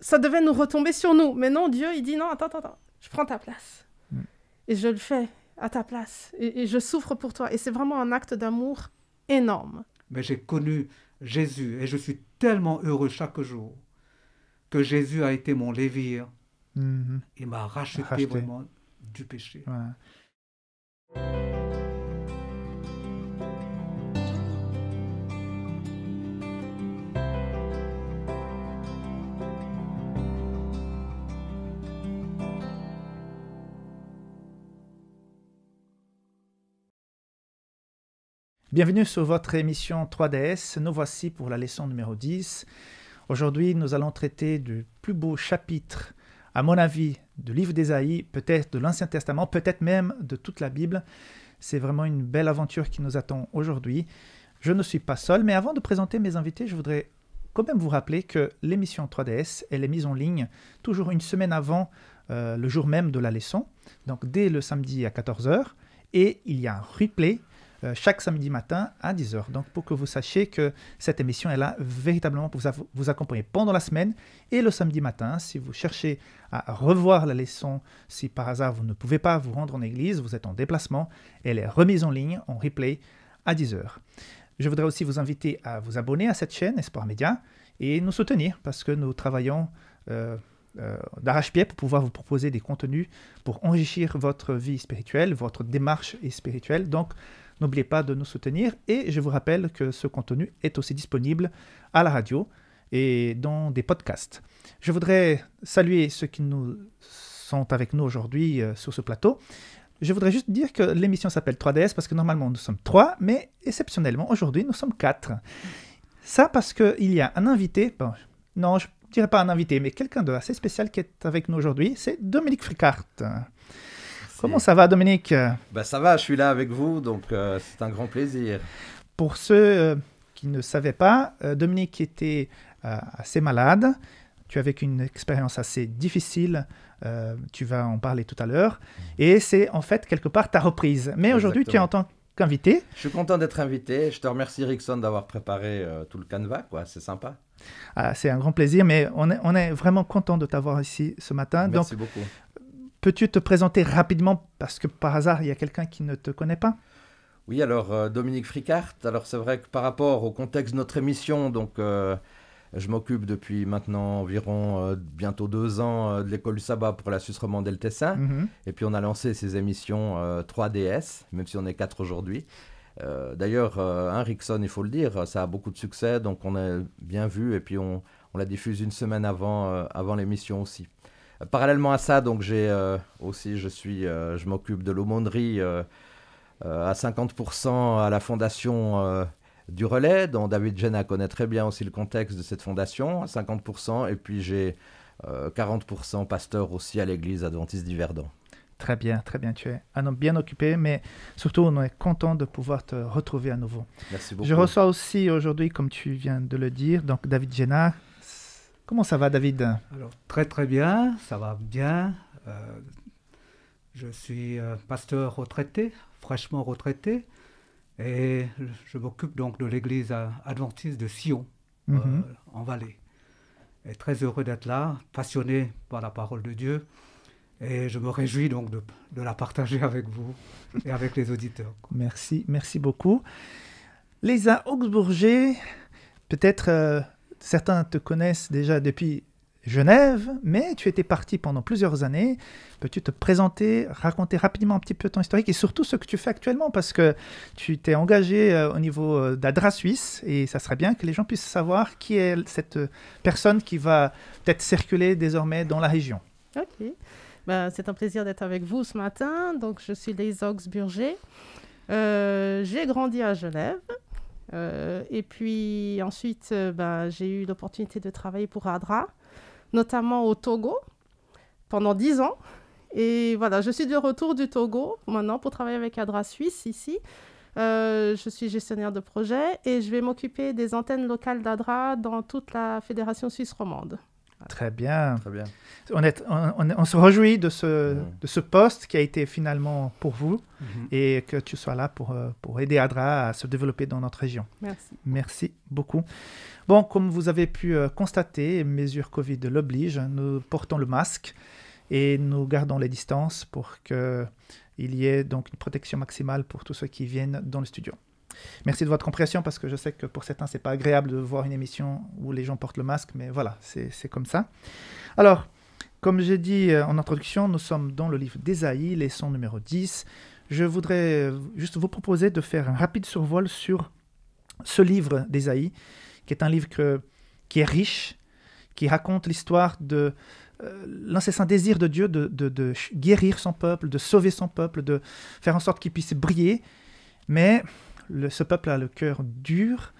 ça devait nous retomber sur nous. Mais non, Dieu, il dit non, attends, attends, attends, je prends ta place. Mm. Et je le fais à ta place. Et, je souffre pour toi. Et c'est vraiment un acte d'amour énorme. Mais j'ai connu Jésus et je suis tellement heureux chaque jour que Jésus a été mon lévire et mm-hmm. m'a racheté, vraiment du péché. Bienvenue sur votre émission 3DS. Nous voici pour la leçon numéro 10. Aujourd'hui, nous allons traiter du plus beau chapitre, à mon avis, du livre d'Ésaïe, peut-être de l'Ancien Testament, peut-être même de toute la Bible. C'est vraiment une belle aventure qui nous attend aujourd'hui. Je ne suis pas seul, mais avant de présenter mes invités, je voudrais quand même vous rappeler que l'émission 3DS, elle est mise en ligne toujours une semaine avant euh, le jour même de la leçon, donc dès le samedi à 14h. Et il y a un replay euh, chaque samedi matin à 10h. Donc pour que vous sachiez que cette émission est là véritablement pour vous, vous accompagner pendant la semaine et le samedi matin. Si vous cherchez à revoir la leçon, si par hasard vous ne pouvez pas vous rendre en église, vous êtes en déplacement, elle est remise en ligne en replay à 10h. Je voudrais aussi vous inviter à vous abonner à cette chaîne Espoir Média et nous soutenir parce que nous travaillons euh, euh, d'arrache-pied pour pouvoir vous proposer des contenus pour enrichir votre vie spirituelle, votre démarche spirituelle. Donc, N'oubliez pas de nous soutenir et je vous rappelle que ce contenu est aussi disponible à la radio et dans des podcasts. Je voudrais saluer ceux qui nous sont avec nous aujourd'hui euh, sur ce plateau. Je voudrais juste dire que l'émission s'appelle 3DS parce que normalement nous sommes trois, mais exceptionnellement aujourd'hui nous sommes quatre. Ça parce qu'il y a un invité, non je ne dirais pas un invité, mais quelqu'un de assez spécial qui est avec nous aujourd'hui, c'est Dominique Fricart. Comment ça va, Dominique bah, Ça va, je suis là avec vous, donc euh, c'est un grand plaisir. Pour ceux euh, qui ne savaient pas, euh, Dominique était assez malade. Tu as une expérience assez difficile. tu vas en parler tout à l'heure. Mm. Et c'est en fait quelque part ta reprise. Mais aujourd'hui, tu es en tant qu'invité. Je suis content d'être invité. Je te remercie, Rickson, d'avoir préparé tout le canevas. C'est sympa. Ah, c'est un grand plaisir, mais on est, vraiment content de t'avoir ici ce matin. Merci beaucoup. Peux-tu te présenter rapidement, parce que par hasard, il y a quelqu'un qui ne te connaît pas Oui, alors euh, Dominique Fricart, alors c'est vrai que par rapport au contexte de notre émission, donc euh, je m'occupe depuis maintenant environ euh, bientôt deux ans de l'école du sabbat pour la Suisse romande et le Tessin. Mhm. Et puis on a lancé ces émissions 3DS, même si on est quatre aujourd'hui. D'ailleurs, hein, Rickson, il faut le dire, ça a beaucoup de succès, donc on est bien vu, et puis on, on la diffuse une semaine avant, avant l'émission aussi. Parallèlement à ça, donc j'ai euh, aussi, je suis, euh, je m'occupe de l'aumônerie euh, à 50% à la fondation du relais, dont David jenner connaît très bien aussi le contexte de cette fondation, à 50%, et puis j'ai 40% pasteur aussi à l'église adventiste d'Yverdon. Très bien, très bien. Tu es un homme bien occupé, mais surtout, on est content de pouvoir te retrouver à nouveau. Merci beaucoup. Je reçois aussi aujourd'hui, comme tu viens de le dire, donc David jenner. Comment ça va, David Alors, très très bien, ça va bien. Euh, je suis euh, pasteur retraité, fraîchement retraité, et je m'occupe donc de l'église euh, adventiste de Sion, mhm. en Valais. Et très heureux d'être là, passionné par la parole de Dieu. Et je me réjouis donc de, la partager avec vous et avec les auditeurs. Merci, merci beaucoup. Lisa Augsburger, peut-être Certains te connaissent déjà depuis Genève, mais tu étais parti pendant plusieurs années. Peux-tu te présenter, raconter rapidement un petit peu ton historique et surtout ce que tu fais actuellement Parce que tu t'es engagé euh, au niveau d'adras euh, d'Adra Suisse et ça serait bien que les gens puissent savoir qui est cette euh, personne qui va peut-être circuler désormais dans la région. Ok. Ben, c'est un plaisir d'être avec vous ce matin. Donc, je suis Lise Augsburger. J'ai grandi à Genève. Euh, et puis ensuite, euh, ben, j'ai eu l'opportunité de travailler pour ADRA, notamment au Togo, pendant 10 ans. Et voilà, je suis de retour du Togo maintenant pour travailler avec ADRA Suisse ici. Euh, je suis gestionnaire de projet et je vais m'occuper des antennes locales d'ADRA dans toute la Fédération suisse romande. Très bien. Très bien. On, on, se réjouit de ce, mm-hmm. de ce poste qui a été finalement pour vous mm-hmm. et que tu sois là pour, euh, pour aider ADRA à se développer dans notre région. Merci. Merci beaucoup. Bon, comme vous avez pu euh, constater, mesures Covid l'oblige nous portons le masque et nous gardons les distances pour qu'il y ait donc une protection maximale pour tous ceux qui viennent dans le studio. Merci de votre compréhension parce que je sais que pour certains, c'est pas agréable de voir une émission où les gens portent le masque, mais voilà, c'est comme ça. Alors, comme j'ai dit euh, en introduction, nous sommes dans le livre d'Ésaïe, leçon numéro 10. Je voudrais euh, juste vous proposer de faire un rapide survol sur ce livre d'Ésaïe, qui est un livre qui est riche, qui raconte l'histoire de euh, l'incessant désir de Dieu de, de, guérir son peuple, de sauver son peuple, de faire en sorte qu'il puisse briller. Mais ce peuple a le cœur dur.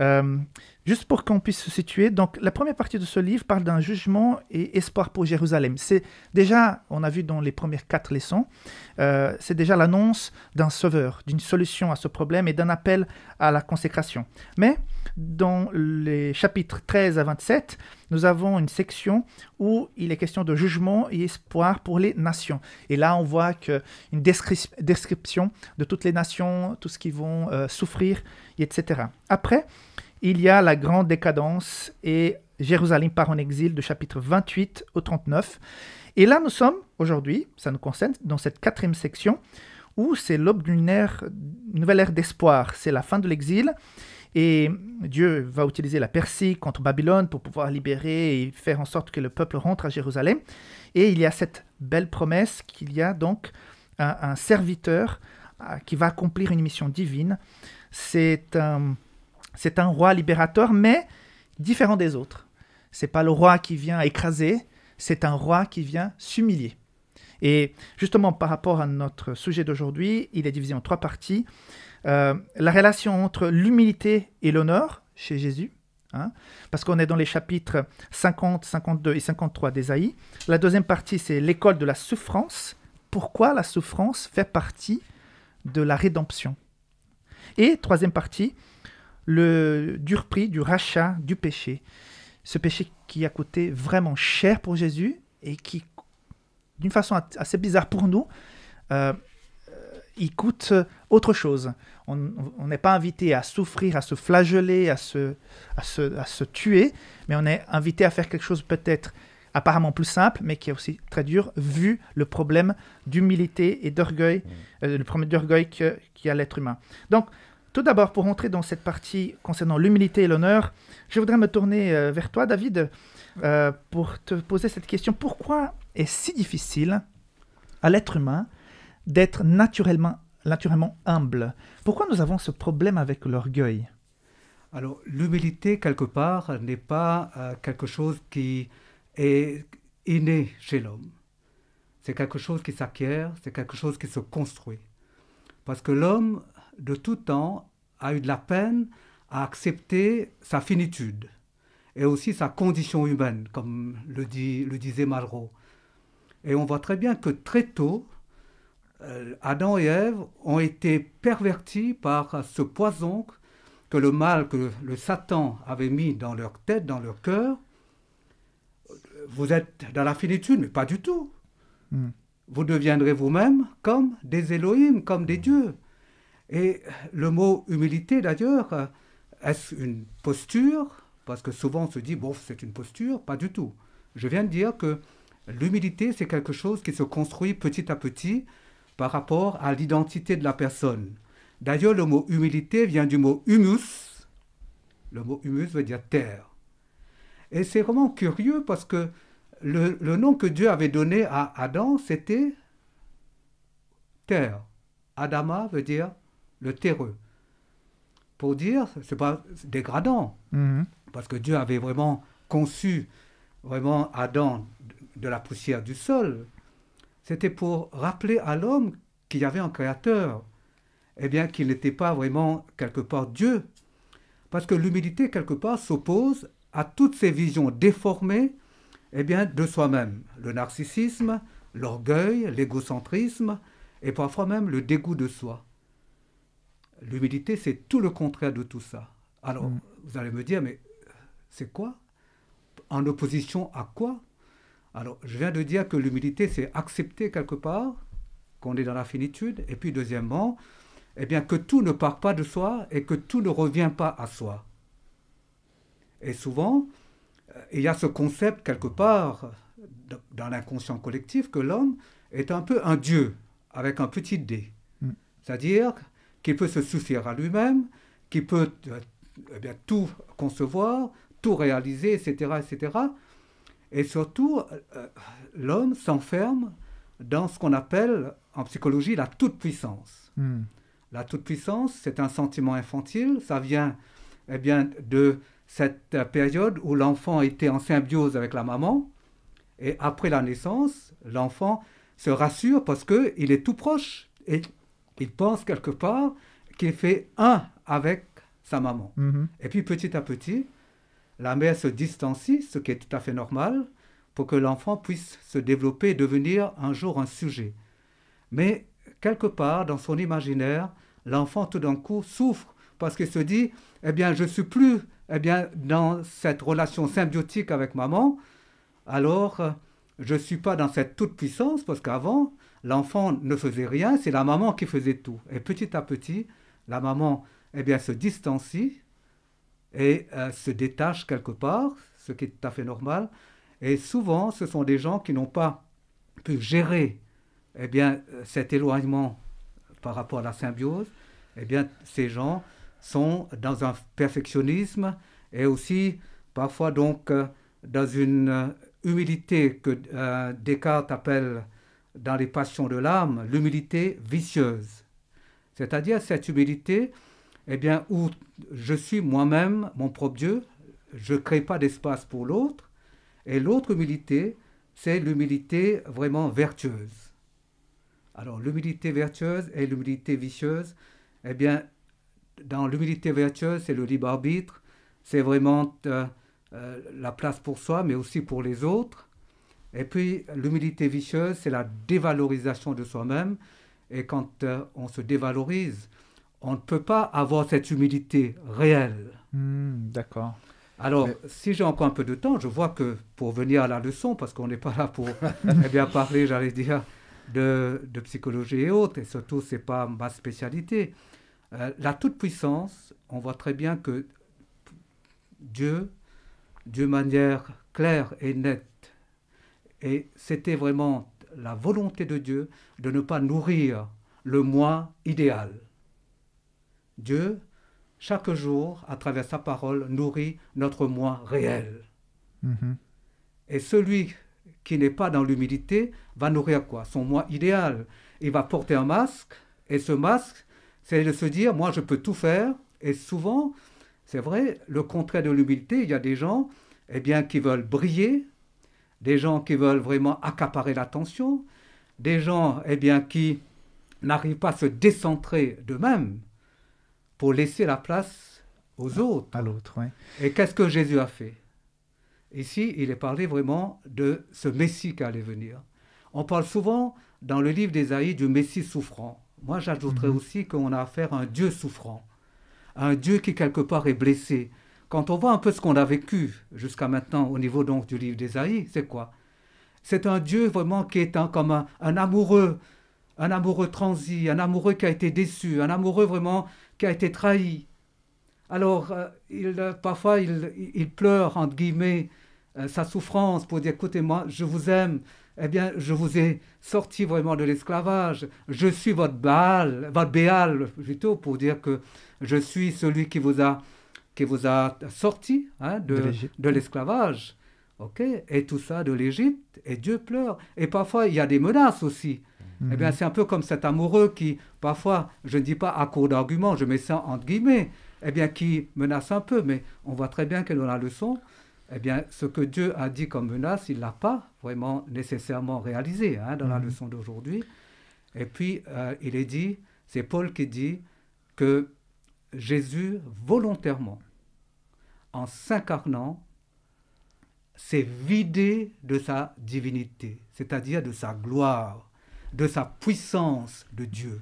Euh, Juste pour qu'on puisse se situer, donc la première partie de ce livre parle d'un jugement et espoir pour Jérusalem. C'est déjà, on a vu dans les premières quatre leçons, euh, c'est déjà l'annonce d'un sauveur, d'une solution à ce problème et d'un appel à la consécration. Mais dans les chapitres 13 à 27, nous avons une section où il est question de jugement et espoir pour les nations. Et là, on voit que une description de toutes les nations, tout ce qu'ils vont euh, souffrir, etc. Après, il y a la grande décadence et Jérusalem part en exil de chapitre 28 au 39. Et là, nous sommes aujourd'hui, ça nous concerne, dans cette quatrième section où c'est l'aube d'une nouvelle ère d'espoir. C'est la fin de l'exil et Dieu va utiliser la Persie contre Babylone pour pouvoir libérer et faire en sorte que le peuple rentre à Jérusalem. Et il y a cette belle promesse qu'il y a donc un serviteur euh, qui va accomplir une mission divine. C'est un. C'est un roi libérateur, mais différent des autres. C'est pas le roi qui vient écraser, c'est un roi qui vient s'humilier. Et justement, par rapport à notre sujet d'aujourd'hui, il est divisé en trois parties. Euh, la relation entre l'humilité et l'honneur chez Jésus, hein, parce qu'on est dans les chapitres 50, 52 et 53 d'Ésaïe. La deuxième partie, c'est l'école de la souffrance. Pourquoi la souffrance fait partie de la rédemption. Et troisième partie, le dur prix du rachat du péché. Ce péché qui a coûté vraiment cher pour Jésus et qui, d'une façon assez bizarre pour nous, euh, il coûte autre chose. On n'est pas invité à souffrir, à se flageller, à se, à, se, tuer, mais on est invité à faire quelque chose peut-être apparemment plus simple, mais qui est aussi très dur, vu le problème d'humilité et d'orgueil, mmh. euh, le problème d'orgueil qu'il y a l'être humain. Donc, tout d'abord, pour entrer dans cette partie concernant l'humilité et l'honneur, je voudrais me tourner euh, vers toi, David, euh, pour te poser cette question. Pourquoi est si difficile à l'être humain d'être naturellement, humble Pourquoi nous avons ce problème avec l'orgueil Alors, l'humilité, quelque part, n'est pas euh, quelque chose qui est inné chez l'homme. C'est quelque chose qui s'acquiert, c'est quelque chose qui se construit. Parce que l'homme de tout temps a eu de la peine à accepter sa finitude et aussi sa condition humaine, comme le, dit, disait Malraux. Et on voit très bien que très tôt, euh, Adam et Ève ont été pervertis par ce poison que le mal, que le Satan avait mis dans leur tête, dans leur cœur. Vous êtes dans la finitude, mais pas du tout. Mm. Vous deviendrez vous-même comme des Elohim, comme des mm. dieux. Et le mot humilité, d'ailleurs, est-ce une posture Parce que souvent on se dit, bon, c'est une posture, pas du tout. Je viens de dire que l'humilité, c'est quelque chose qui se construit petit à petit par rapport à l'identité de la personne. D'ailleurs, le mot humilité vient du mot humus. Le mot humus veut dire terre. Et c'est vraiment curieux parce que le, nom que Dieu avait donné à Adam, c'était terre. Adama veut dire le terreux. Pour dire, c'est pas dégradant, mhm. parce que Dieu avait vraiment conçu vraiment Adam de la poussière du sol. C'était pour rappeler à l'homme qu'il y avait un créateur, et eh bien qu'il n'était pas vraiment quelque part Dieu, parce que l'humilité quelque part s'oppose à toutes ces visions déformées, et eh bien de soi-même, le narcissisme, l'orgueil, l'égocentrisme, et parfois même le dégoût de soi. L'humilité, c'est tout le contraire de tout ça. Alors, mm. vous allez me dire, mais c'est quoi En opposition à quoi Alors, je viens de dire que l'humilité, c'est accepter quelque part qu'on est dans la finitude. Et puis, deuxièmement, eh bien, que tout ne part pas de soi et que tout ne revient pas à soi. Et souvent, euh, il y a ce concept quelque part dans l'inconscient collectif que l'homme est un peu un dieu avec un petit dé. Mm. C'est-à-dire qui peut se soucier à lui-même, qui peut eh tout concevoir, tout réaliser, etc. etc. Et surtout, euh, l'homme s'enferme dans ce qu'on appelle en psychologie la toute-puissance. Hmm. La toute-puissance, c'est un sentiment infantile, ça vient eh bien, de cette période où l'enfant était en symbiose avec la maman, et après la naissance, l'enfant se rassure parce qu'il est tout proche, et il pense quelque part qu'il fait un avec sa maman. Mhm. Et puis petit à petit, la mère se distancie, ce qui est tout à fait normal, pour que l'enfant puisse se développer et devenir un jour un sujet. Mais quelque part, dans son imaginaire, l'enfant tout d'un coup souffre parce qu'il se dit, eh bien, je suis plus eh bien, dans cette relation symbiotique avec maman, alors euh, je ne suis pas dans cette toute-puissance, parce qu'avant, l'enfant ne faisait rien, c'est la maman qui faisait tout. Et petit à petit, la maman eh bien, se distancie et euh, se détache quelque part, ce qui est tout à fait normal. Et souvent, ce sont des gens qui n'ont pas pu gérer eh bien, euh, cet éloignement par rapport à la symbiose. Eh bien, ces gens sont dans un perfectionnisme et aussi parfois donc euh, dans une humilité que Descartes appelle dans les passions de l'âme l'humilité vicieuse, c'est-à-dire cette humilité eh bien, où je suis moi-même mon propre Dieu, je ne crée pas d'espace pour l'autre, et l'autre humilité, c'est l'humilité vraiment vertueuse. Alors l'humilité vertueuse et l'humilité vicieuse, eh bien, dans l'humilité vertueuse, c'est le libre arbitre, c'est vraiment euh, euh, la place pour soi, mais aussi pour les autres. Et puis, l'humilité vicieuse, c'est la dévalorisation de soi-même. Et quand euh, on se dévalorise, on ne peut pas avoir cette humilité réelle. Hmm, d'accord. Alors, si j'ai encore un peu de temps, je vois que pour venir à la leçon, parce qu'on n'est pas là pour eh bien, parler, j'allais dire, de, de, psychologie et autres, et surtout, ce n'est pas ma spécialité. Euh, la toute-puissance, on voit très bien que Dieu, d'une manière claire et nette, et c'était vraiment la volonté de Dieu de ne pas nourrir le moi idéal. Dieu, chaque jour, à travers sa parole, nourrit notre moi réel. Mhm. Et celui qui n'est pas dans l'humilité va nourrir quoi Son moi idéal. Il va porter un masque, et ce masque, c'est de se dire, moi je peux tout faire, et souvent, c'est vrai, le contraire de l'humilité, il y a des gens eh bien, qui veulent briller, des gens qui veulent vraiment accaparer l'attention, des gens eh bien, qui n'arrivent pas à se décentrer d'eux-mêmes pour laisser la place aux autres. À l'autre, Et qu'est-ce que Jésus a fait Ici, il est parlé vraiment de ce Messie qui allait venir. On parle souvent dans le livre d'Ésaïe du Messie souffrant. Moi, j'ajouterais mhm. aussi qu'on a affaire à un Dieu souffrant, un Dieu qui quelque part est blessé, quand on voit un peu ce qu'on a vécu jusqu'à maintenant au niveau donc du livre des d'Ésaïe, c'est quoi C'est un Dieu vraiment qui est un, comme un, amoureux, un amoureux transi, un amoureux qui a été déçu, un amoureux vraiment qui a été trahi. Alors, euh, il, euh, parfois, il, pleure, entre guillemets, euh, sa souffrance pour dire, écoutez-moi, je vous aime, eh bien, je vous ai sorti vraiment de l'esclavage. Je suis votre Baal, votre Béal, plutôt, pour dire que je suis celui qui vous a qui vous a sorti hein, de, de l'esclavage. ok et tout ça de l'Égypte, et Dieu pleure. Et parfois, il y a des menaces aussi. Eh bien, mhm. c'est un peu comme cet amoureux qui, parfois, je ne dis pas à court d'arguments, je mets ça entre guillemets, eh bien, qui menace un peu, mais on voit très bien que dans la leçon, eh bien, ce que Dieu a dit comme menace, il ne l'a pas vraiment nécessairement réalisé hein, dans la mhm. leçon d'aujourd'hui. Et puis, euh, il est dit, c'est Paul qui dit que Jésus volontairement, en s'incarnant, s'est vidé de sa divinité, c'est-à-dire de sa gloire, de sa puissance de Dieu.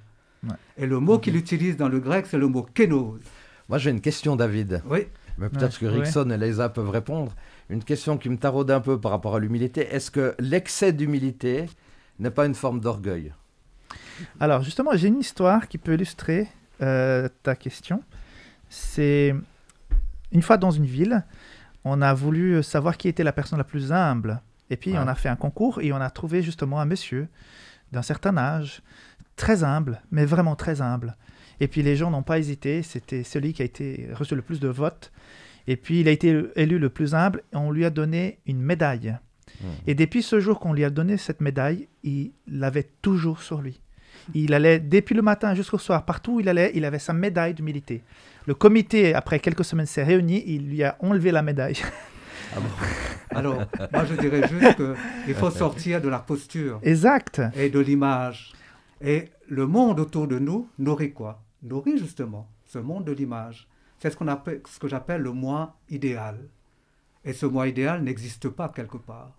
Et le mot qu'il utilise dans le grec, c'est le mot kénose. Moi, j'ai une question, David. Oui. Mais peut-être que Rickson et Leisa peuvent répondre. Une question qui me taraude un peu par rapport à l'humilité. Est-ce que l'excès d'humilité n'est pas une forme d'orgueil Alors, justement, j'ai une histoire qui peut illustrer euh, ta question. C'est une fois dans une ville, on a voulu savoir qui était la personne la plus humble. Et puis, on a fait un concours et on a trouvé justement un monsieur d'un certain âge, très humble, mais vraiment très humble. Et puis, les gens n'ont pas hésité. C'était celui qui a été reçu le plus de votes. Et puis, il a été élu le plus humble et on lui a donné une médaille. Mmh. Et depuis ce jour qu'on lui a donné cette médaille, il l'avait toujours sur lui. Il allait depuis le matin jusqu'au soir, partout où il allait, il avait sa médaille d'humilité. Le comité, après quelques semaines, s'est réuni, il lui a enlevé la médaille. Ah Alors, moi je dirais juste qu'il faut sortir de la posture. Exact. Et de l'image. Et le monde autour de nous nourrit quoi Nourrit justement ce monde de l'image. C'est ce, qu'on ce que j'appelle le moi idéal. Et ce moi idéal n'existe pas quelque part.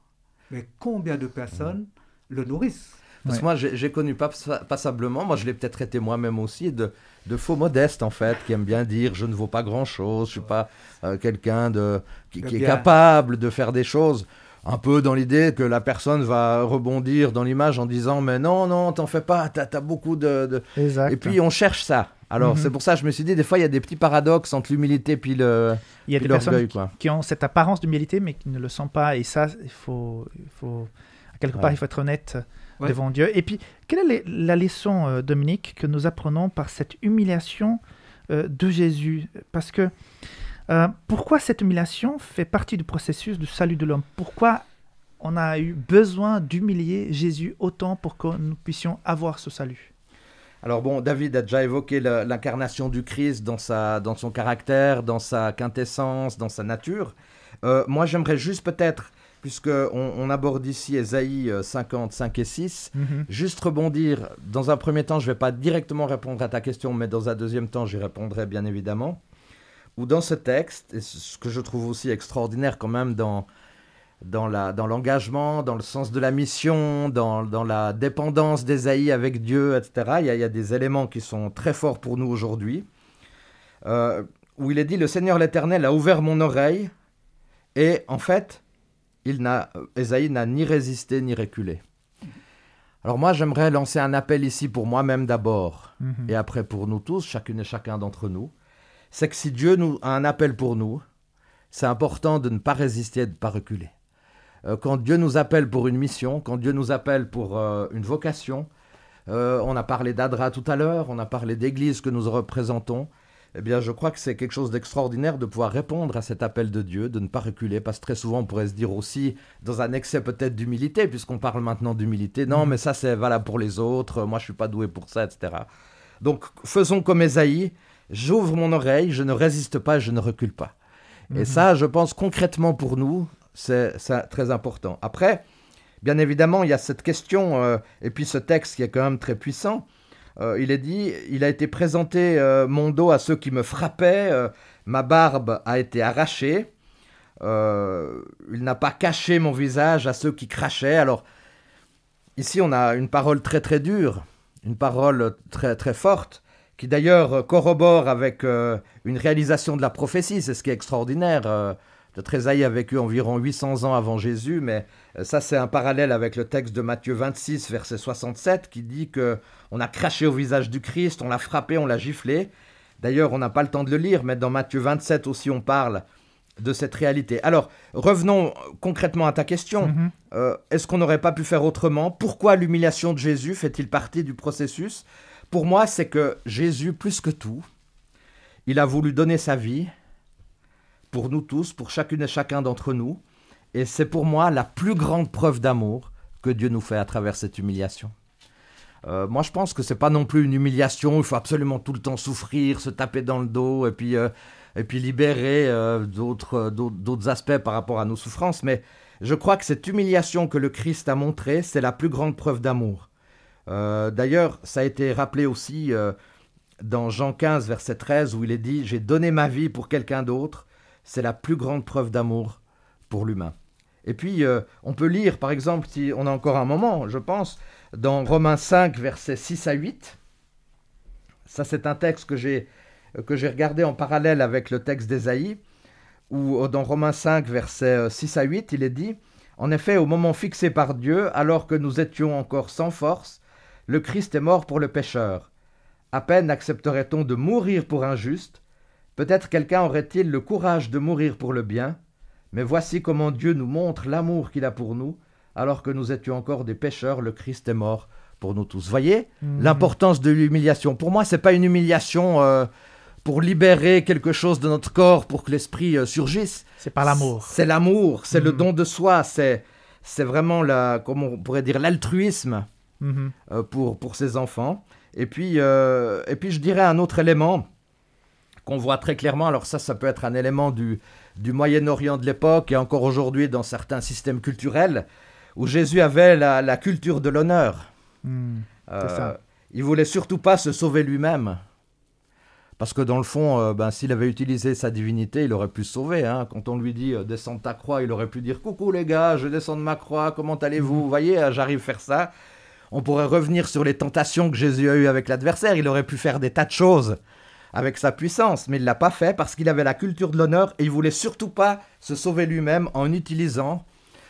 Mais combien de personnes mmh. le nourrissent parce que moi, j'ai connu pas, passablement, moi je l'ai peut-être été moi-même aussi, de, de, faux modeste en fait, qui aime bien dire je ne vaux pas grand-chose, je suis pas euh, quelqu'un qui, est capable de faire des choses. Un peu dans l'idée que la personne va rebondir dans l'image en disant mais non, non, t'en fais pas, t'as as beaucoup de... Et puis on cherche ça. Alors mhm. c'est pour ça que je me suis dit, des fois, il y a des petits paradoxes entre l'humilité puis le... Il y a des personnes qui, ont cette apparence d'humilité, mais qui ne le sont pas. Et ça, il faut... Il faut... À quelque part, il faut être honnête devant Dieu. Et puis, quelle est la leçon, euh, Dominique, que nous apprenons par cette humiliation euh, de Jésus Parce que euh, pourquoi cette humiliation fait partie du processus du salut de l'homme Pourquoi on a eu besoin d'humilier Jésus autant pour que nous puissions avoir ce salut alors bon, David a déjà évoqué l'incarnation du Christ dans, sa, dans son caractère, dans sa quintessence, dans sa nature. moi, j'aimerais juste peut-être puisqu'on on aborde ici Esaïe 50, euh, 5 et 6. Mhm. Juste rebondir, dans un premier temps, je ne vais pas directement répondre à ta question, mais dans un deuxième temps, j'y répondrai bien évidemment. Ou dans ce texte, et ce que je trouve aussi extraordinaire quand même dans, dans l'engagement, dans, le sens de la mission, dans, la dépendance d'Esaïe avec Dieu, etc. Il y, a, des éléments qui sont très forts pour nous aujourd'hui, euh, où il est dit, le Seigneur l'Éternel a ouvert mon oreille, et en fait, il n'a, Esaïe n'a ni résisté ni reculé. Alors moi, j'aimerais lancer un appel ici pour moi-même d'abord, mhm. et après pour nous tous, chacune et chacun d'entre nous. C'est que si Dieu nous a un appel pour nous, c'est important de ne pas résister et de ne pas reculer. Euh, quand Dieu nous appelle pour une mission, quand Dieu nous appelle pour euh, une vocation, euh, on a parlé d'Adra tout à l'heure, on a parlé d'église que nous représentons eh bien, je crois que c'est quelque chose d'extraordinaire de pouvoir répondre à cet appel de Dieu, de ne pas reculer, parce que très souvent, on pourrait se dire aussi, dans un excès peut-être d'humilité, puisqu'on parle maintenant d'humilité, non, mm. mais ça, c'est valable pour les autres, moi, je ne suis pas doué pour ça, etc. Donc, faisons comme Esaïe, j'ouvre mon oreille, je ne résiste pas, je ne recule pas. Et mm-hmm. ça, je pense concrètement pour nous, c'est très important. Après, bien évidemment, il y a cette question, euh, et puis ce texte qui est quand même très puissant, euh, il est dit, il a été présenté euh, mon dos à ceux qui me frappaient, euh, ma barbe a été arrachée, il n'a pas caché mon visage à ceux qui crachaient. Alors, ici on a une parole très très dure, une parole très très forte, qui d'ailleurs corrobore avec une réalisation de la prophétie, c'est ce qui est extraordinaire. de trésaille a vécu environ 800 ans avant Jésus, mais euh, ça, c'est un parallèle avec le texte de Matthieu 26, verset 67, qui dit que on a craché au visage du Christ, on l'a frappé, on l'a giflé. D'ailleurs, on n'a pas le temps de le lire, mais dans Matthieu 27 aussi, on parle de cette réalité. Alors, revenons concrètement à ta question. Mm-hmm. Euh, est-ce qu'on n'aurait pas pu faire autrement Pourquoi l'humiliation de Jésus fait-il partie du processus Pour moi, c'est que Jésus, plus que tout, il a voulu donner sa vie pour nous tous, pour chacune et chacun d'entre nous. Et c'est pour moi la plus grande preuve d'amour que Dieu nous fait à travers cette humiliation. Euh, moi, je pense que ce n'est pas non plus une humiliation. Il faut absolument tout le temps souffrir, se taper dans le dos, et puis euh, et puis libérer euh, d'autres d'autres aspects par rapport à nos souffrances. Mais je crois que cette humiliation que le Christ a montrée, c'est la plus grande preuve d'amour. D'ailleurs, ça a été rappelé aussi dans Jean 15, verset 13, où il est dit J'ai donné ma vie pour quelqu'un d'autre. C'est la plus grande preuve d'amour pour l'humain. Et puis, euh, on peut lire, par exemple, si on a encore un moment, je pense, dans Romains 5, versets 6 à 8. Ça, c'est un texte que j'ai, euh, que j'ai regardé en parallèle avec le texte d'Ésaïe, où euh, dans Romains 5, versets 6 à 8, il est dit En effet, au moment fixé par Dieu, alors que nous étions encore sans force, le Christ est mort pour le pécheur. À peine accepterait-on de mourir pour un juste Peut-être quelqu'un aurait-il le courage de mourir pour le bien mais voici comment Dieu nous montre l'amour qu'il a pour nous, alors que nous étions encore des pécheurs, le Christ est mort pour nous tous. Voyez mhm. l'importance de l'humiliation. Pour moi, ce n'est pas une humiliation euh, pour libérer quelque chose de notre corps pour que l'esprit surgisse. Euh, surgisse. C'est pas l'amour. C'est l'amour, c'est le mhm. don de soi, c'est c'est vraiment la comment on pourrait dire l'altruisme mhm. euh, pour pour ses enfants. Et puis et puis je dirais un autre élément qu'on voit très clairement. Alors ça, ça peut être un élément du du Moyen-Orient de l'époque et encore aujourd'hui dans certains systèmes culturels, où Jésus avait la, culture de l'honneur. Il hmm, euh, il voulait surtout pas se sauver lui-même. Parce que dans le fond, euh, ben, s'il avait utilisé sa divinité, il aurait pu se sauver. Hein. Quand on lui dit euh, descends ta croix, il aurait pu dire coucou les gars, je descends de ma croix, comment allez-vous Vous hmm. voyez, euh, j'arrive à faire ça. On pourrait revenir sur les tentations que Jésus a eues avec l'adversaire. Il aurait pu faire des tas de choses avec sa puissance, mais il l'a pas fait parce qu'il avait la culture de l'honneur et il voulait surtout pas se sauver lui-même en utilisant.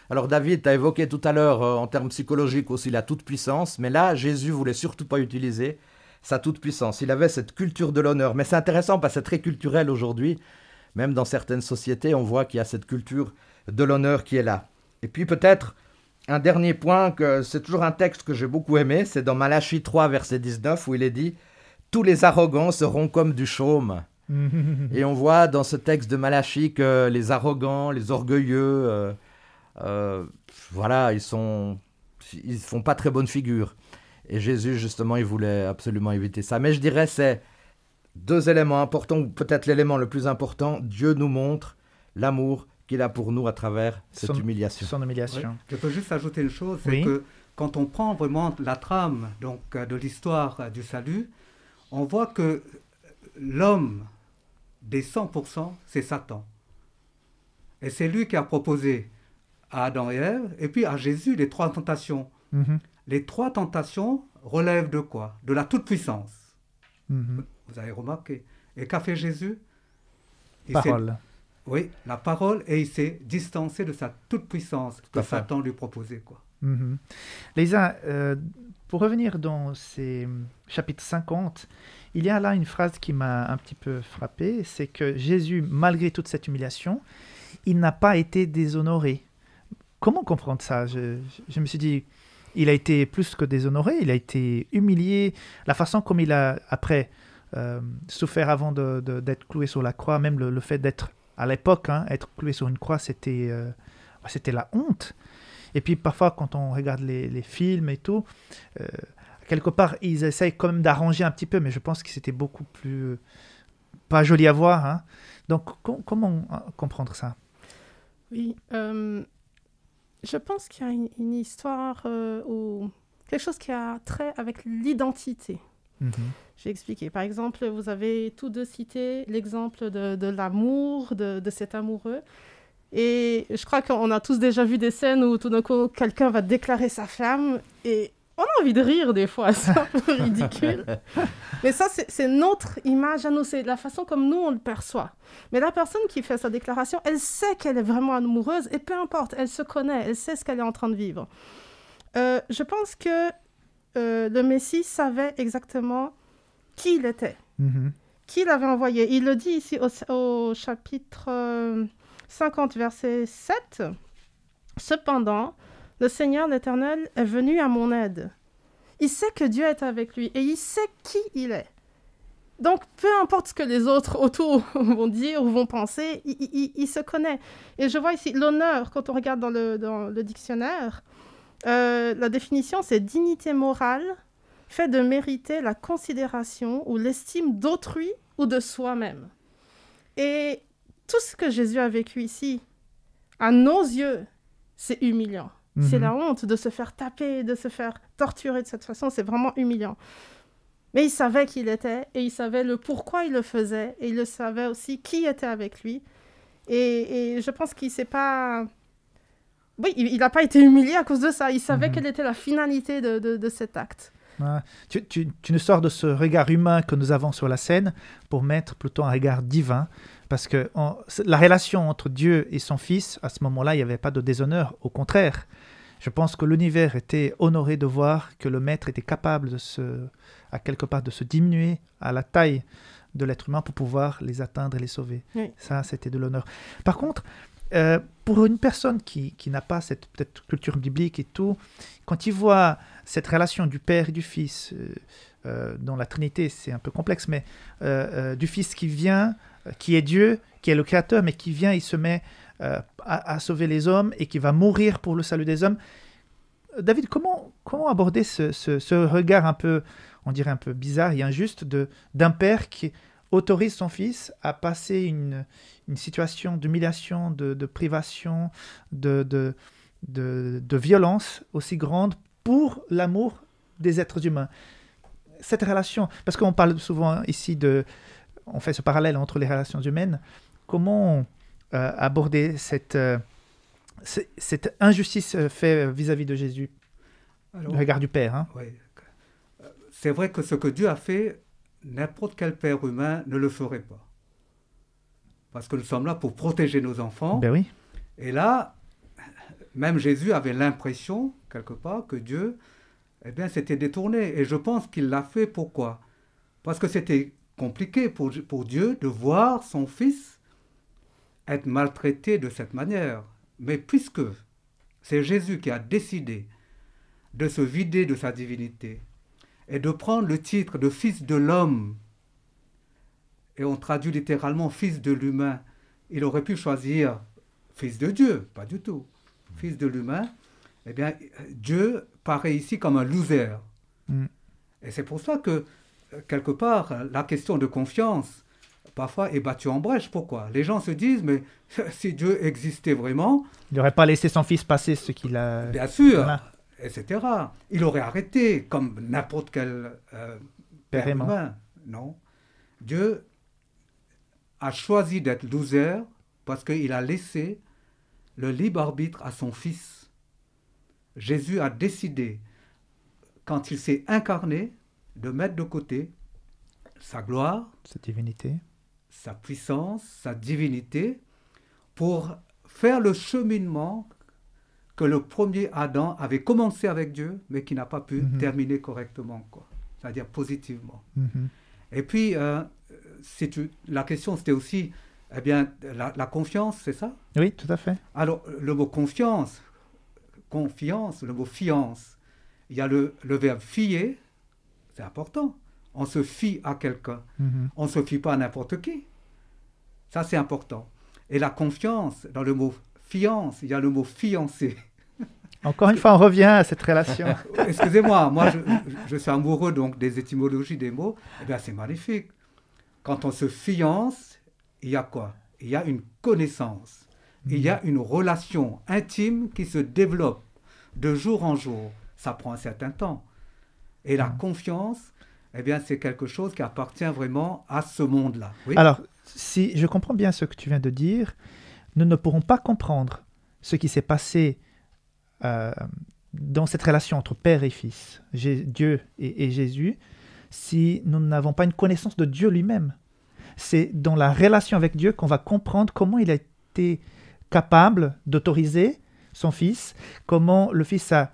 Alors David, a évoqué tout à l'heure euh, en termes psychologiques aussi la toute-puissance, mais là Jésus voulait surtout pas utiliser sa toute-puissance. Il avait cette culture de l'honneur, mais c'est intéressant parce que c'est très culturel aujourd'hui. Même dans certaines sociétés, on voit qu'il y a cette culture de l'honneur qui est là. Et puis peut-être un dernier point, que c'est toujours un texte que j'ai beaucoup aimé, c'est dans Malachie 3, verset 19, où il est dit tous les arrogants seront comme du chaume. Et on voit dans ce texte de Malachi que les arrogants, les orgueilleux, euh, euh, voilà, ils sont, ils font pas très bonne figure. Et Jésus, justement, il voulait absolument éviter ça. Mais je dirais, c'est deux éléments importants, ou peut-être l'élément le plus important. Dieu nous montre l'amour qu'il a pour nous à travers cette humiliation. Son humiliation. Je peux juste ajouter une chose, c'est que quand on prend vraiment la trame donc de l'histoire du salut, on voit que l'homme des 100%, c'est Satan. Et c'est lui qui a proposé à Adam et Ève, et puis à Jésus, les trois tentations. Mhm. Les trois tentations relèvent de quoi De la toute-puissance. Mhm. Vous avez remarqué. Et qu'a fait Jésus Parole. Oui, la parole, et il s'est distancé de sa toute-puissance que Satan lui proposait. quoi. Mhm. Lisa, euh, pour revenir dans ces chapitres 50, il y a là une phrase qui m'a un petit peu frappé, c'est que Jésus, malgré toute cette humiliation, il n'a pas été déshonoré. Comment comprendre ça je, me suis dit, il a été plus que déshonoré, il a été humilié. La façon comme il a, après, euh, souffert avant d'être de, d'être cloué sur la croix, même le, fait d'être, à l'époque, hein, être cloué sur une croix, c'était euh, bah, c'était la honte. Et puis parfois, quand on regarde les, films et tout, euh, quelque part, ils essayent quand même d'arranger un petit peu, mais je pense que c'était beaucoup plus euh, pas joli à voir. Hein. Donc, comment euh, comprendre ça Oui, je pense qu'il y a une, histoire ou quelque chose qui a trait avec l'identité. Mm-hmm. J'ai expliqué. Par exemple, vous avez tous deux cité l'exemple de, l'amour, de, cet amoureux. Et je crois qu'on a tous déjà vu des scènes où tout d'un coup, quelqu'un va déclarer sa flamme et on a envie de rire des fois, c'est un peu ridicule. Mais ça, c'est notre image à nous, c'est la façon comme nous, on le perçoit. Mais la personne qui fait sa déclaration, elle sait qu'elle est vraiment amoureuse et peu importe, elle se connaît, elle sait ce qu'elle est en train de vivre. Euh, je pense que euh, le Messie savait exactement qui il était, mm-hmm. qui l'avait envoyé. Il le dit ici au, chapitre... Euh, 50, verset 7. Cependant, le Seigneur l'Éternel est venu à mon aide. Il sait que Dieu est avec lui et il sait qui il est. Donc, peu importe ce que les autres autour vont dire ou vont penser, il, se connaît. Et je vois ici l'honneur, quand on regarde dans le, le dictionnaire, euh, la définition, c'est dignité morale, fait de mériter la considération ou l'estime d'autrui ou de soi-même. Et tout ce que Jésus a vécu ici, à nos yeux, c'est humiliant. C'est mhm. la honte de se faire taper, de se faire torturer de cette façon. C'est vraiment humiliant. Mais il savait qui il était et il savait le pourquoi il le faisait et il le savait aussi qui était avec lui. Et, je pense qu'il s'est pas... Oui, il n'a pas été humilié à cause de ça. Il savait mhm. quelle était la finalité de cet acte. Tu, tu, nous sors de ce regard humain que nous avons sur la scène pour mettre plutôt un regard divin, parce que la relation entre Dieu et son Fils, à ce moment-là, il n'y avait pas de déshonneur, au contraire. Je pense que l'univers était honoré de voir que le Maître était capable de se, à quelque part de se diminuer à la taille de l'être humain pour pouvoir les atteindre et les sauver. Ça, c'était de l'honneur. Par contre, euh, pour une personne qui, n'a pas cette culture biblique et tout, quand il voit cette relation du Père et du Fils, euh, euh, dans la Trinité, c'est un peu complexe, mais euh, du Fils qui vient, qui est Dieu, qui est le Créateur, mais qui vient, il se met à, sauver les hommes et qui va mourir pour le salut des hommes. David, comment, comment aborder ce, regard un peu, on dirait un peu bizarre et injuste d'un père qui autorise son fils à passer une, situation d'humiliation, de, privation, de, de, de, violence aussi grande pour l'amour des êtres humains. Cette relation, parce qu'on parle souvent ici de, on fait ce parallèle entre les relations humaines, comment euh, aborder cette, euh, cette injustice euh, faite vis-à-vis de Jésus, au regard du Père hein. C'est vrai que ce que Dieu a fait, n'importe quel père humain ne le ferait pas. Parce que nous sommes là pour protéger nos enfants. Ben oui. Et là, même Jésus avait l'impression, quelque part, que Dieu eh bien, s'était détourné. Et je pense qu'il l'a fait pourquoi Parce que c'était compliqué pour, pour Dieu de voir son fils être maltraité de cette manière. Mais puisque c'est Jésus qui a décidé de se vider de sa divinité et de prendre le titre de fils de l'homme, et on traduit littéralement fils de l'humain, il aurait pu choisir fils de Dieu, pas du tout fils de l'humain, eh bien, Dieu paraît ici comme un loser. Mm. Et c'est pour ça que, euh, quelque part, la question de confiance, parfois, est battue en brèche. Pourquoi Les gens se disent, mais si Dieu existait vraiment... Il n'aurait pas laissé son fils passer ce qu'il a... Bien sûr, etc. Il aurait arrêté, comme n'importe quel euh, père humain. Non. Dieu a choisi d'être loser parce qu'il a laissé le libre arbitre à son Fils. Jésus a décidé, quand il s'est incarné, de mettre de côté sa gloire, sa divinité, sa puissance, sa divinité, pour faire le cheminement que le premier Adam avait commencé avec Dieu, mais qui n'a pas pu mhm. terminer correctement, c'est-à-dire positivement. Mhm. Et puis, euh, la question c'était aussi, eh bien, la, confiance, c'est ça Oui, tout à fait. Alors, le mot confiance, confiance, le mot fiance, il y a le, verbe fier, c'est important. On se fie à quelqu'un. Mhm. On ne se fie pas à n'importe qui. Ça, c'est important. Et la confiance, dans le mot fiance, il y a le mot fiancé. Encore une fois, on revient à cette relation. Excusez-moi, moi, je, suis amoureux donc des étymologies des mots. Eh bien, c'est magnifique. Quand on se fiance, il y a quoi Il y a une connaissance, il y a une relation intime qui se développe de jour en jour. Ça prend un certain temps. Et la mm. confiance, eh bien, c'est quelque chose qui appartient vraiment à ce monde-là. Oui Alors, si je comprends bien ce que tu viens de dire, nous ne pourrons pas comprendre ce qui s'est passé euh, dans cette relation entre Père et Fils, Dieu et Jésus, si nous n'avons pas une connaissance de Dieu lui-même. C'est dans la relation avec Dieu qu'on va comprendre comment il a été capable d'autoriser son fils, comment le fils a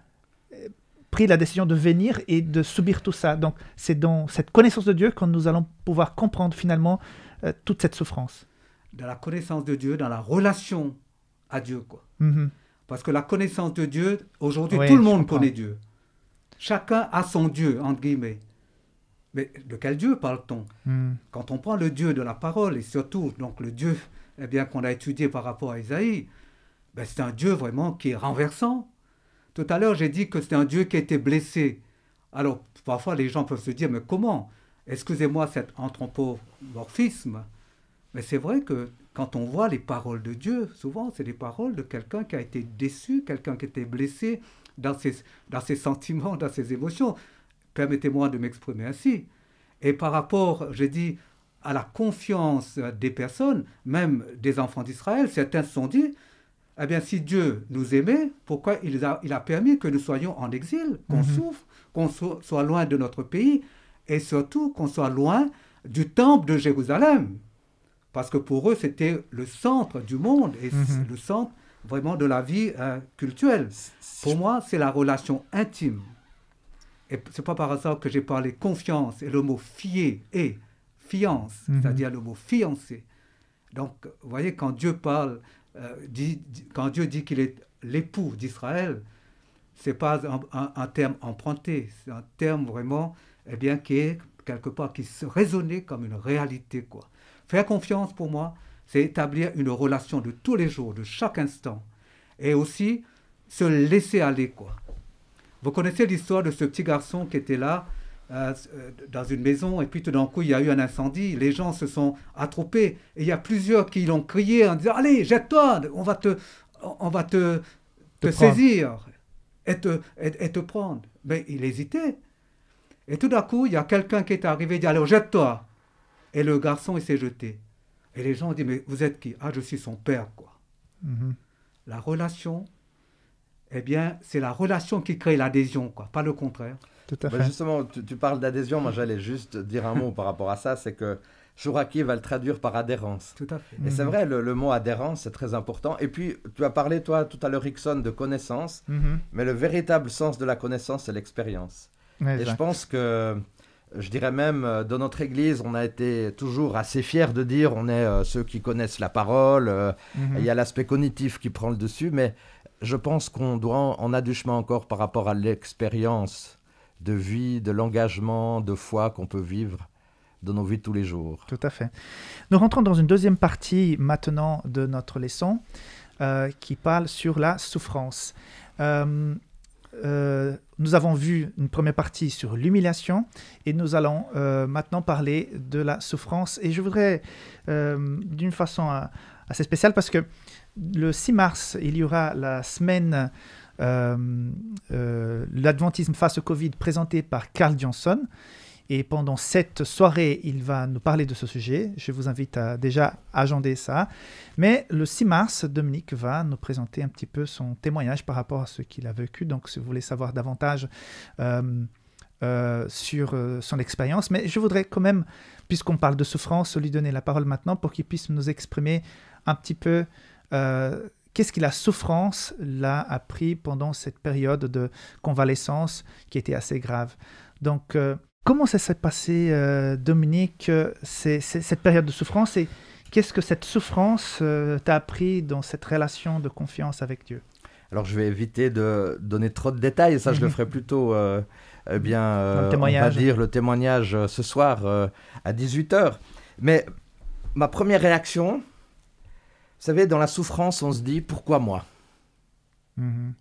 euh, pris la décision de venir et de subir tout ça. Donc c'est dans cette connaissance de Dieu que nous allons pouvoir comprendre finalement euh, toute cette souffrance. Dans la connaissance de Dieu, dans la relation à Dieu. Quoi. Mm-hmm. Parce que la connaissance de Dieu, aujourd'hui, tout le monde connaît Dieu. Chacun a son Dieu, entre guillemets. Mais de quel Dieu parle-t-on hmm. Quand on prend le Dieu de la parole, et surtout donc le Dieu eh bien, qu'on a étudié par rapport à Isaïe, ben, c'est un Dieu vraiment qui est renversant. Tout à l'heure, j'ai dit que c'est un Dieu qui a été blessé. Alors, parfois, les gens peuvent se dire, mais comment Excusez-moi cet anthropomorphisme. Mais c'est vrai que quand on voit les paroles de Dieu, souvent, c'est les paroles de quelqu'un qui a été déçu, quelqu'un qui a été blessé dans dans ses sentiments, dans ses émotions permettez-moi de m'exprimer ainsi. Et par rapport, j'ai dit, à la confiance des personnes, même des enfants d'Israël, certains se sont dit, eh bien, si Dieu nous aimait, pourquoi il a, il a permis que nous soyons en exil, qu'on mhm. souffre, qu'on soit loin de notre pays, et surtout qu'on soit loin du temple de Jérusalem Parce que pour eux, c'était le centre du monde et mhm. le centre vraiment de la vie hein, culturelle. Pour moi, c'est la relation intime et c'est pas par hasard que j'ai parlé confiance et le mot fier et fiance, mhm. c'est-à-dire le mot fiancé. Donc, vous voyez, quand Dieu parle, euh, dit, quand Dieu dit qu'il est l'époux d'Israël, c'est pas un, terme emprunté, c'est un terme vraiment, eh bien, qui est quelque part qui se résonnait comme une réalité, quoi. Faire confiance pour moi, c'est établir une relation de tous les jours, de chaque instant, et aussi se laisser aller, quoi. Vous connaissez l'histoire de ce petit garçon qui était là, euh, euh, dans une maison, et puis tout d'un coup, il y a eu un incendie, les gens se sont attroupés, et il y a plusieurs qui l'ont crié en disant, allez, jette-toi, on va te, on va te, te, saisir et te, et, te prendre. Mais il hésitait. Et tout d'un coup, il y a quelqu'un qui est arrivé et dit Allez, jette-toi Et le garçon, il s'est jeté. Et les gens ont dit Mais vous êtes qui Ah, je suis son père, quoi. Mm-hmm. La relation eh bien, c'est la relation qui crée l'adhésion, quoi, pas le contraire. Tout justement, tu, parles d'adhésion, moi j'allais juste dire un mot par rapport à ça, c'est que Chouraki va le traduire par adhérence. Tout à fait. Et c'est mhm. vrai, le, mot adhérence, c'est très important. Et puis, tu as parlé, toi, tout à l'heure, Rickson, de connaissance, mhm. mais le véritable sens de la connaissance, c'est l'expérience. Et je pense que, je dirais même, euh, dans notre Église, on a été toujours assez fiers de dire, on est euh, ceux qui connaissent la parole, euh, mhm. il y a l'aspect cognitif qui prend le dessus, mais je pense qu'on doit, en a du chemin encore par rapport à l'expérience de vie, de l'engagement, de foi qu'on peut vivre dans nos vies tous les jours. Tout à fait. Nous rentrons dans une deuxième partie maintenant de notre leçon euh, qui parle sur la souffrance. Euh, euh, nous avons vu une première partie sur l'humiliation et nous allons maintenant parler de la souffrance. Et je voudrais, d'une façon assez spéciale, parce que le 6 mars, il y aura la semaine euh, euh, L'Adventisme face au Covid présentée par Carl Johnson. Et pendant cette soirée, il va nous parler de ce sujet. Je vous invite à déjà agender ça. Mais le 6 mars, Dominique va nous présenter un petit peu son témoignage par rapport à ce qu'il a vécu. Donc, si vous voulez savoir davantage euh, sur son expérience, mais je voudrais quand même, puisqu'on parle de souffrance, lui donner la parole maintenant pour qu'il puisse nous exprimer un petit peu euh, qu'est-ce que la souffrance l'a appris pendant cette période de convalescence qui était assez grave Donc, euh, comment ça s'est passé, euh, Dominique, cette période de souffrance et qu'est-ce que cette souffrance t'a appris dans cette relation de confiance avec Dieu alors je vais éviter de donner trop de détails, ça je le ferai plutôt eh bien on va dire le témoignage ce soir à 18h. Mais ma première réaction, vous savez, dans la souffrance, on se dit pourquoi moi mhm.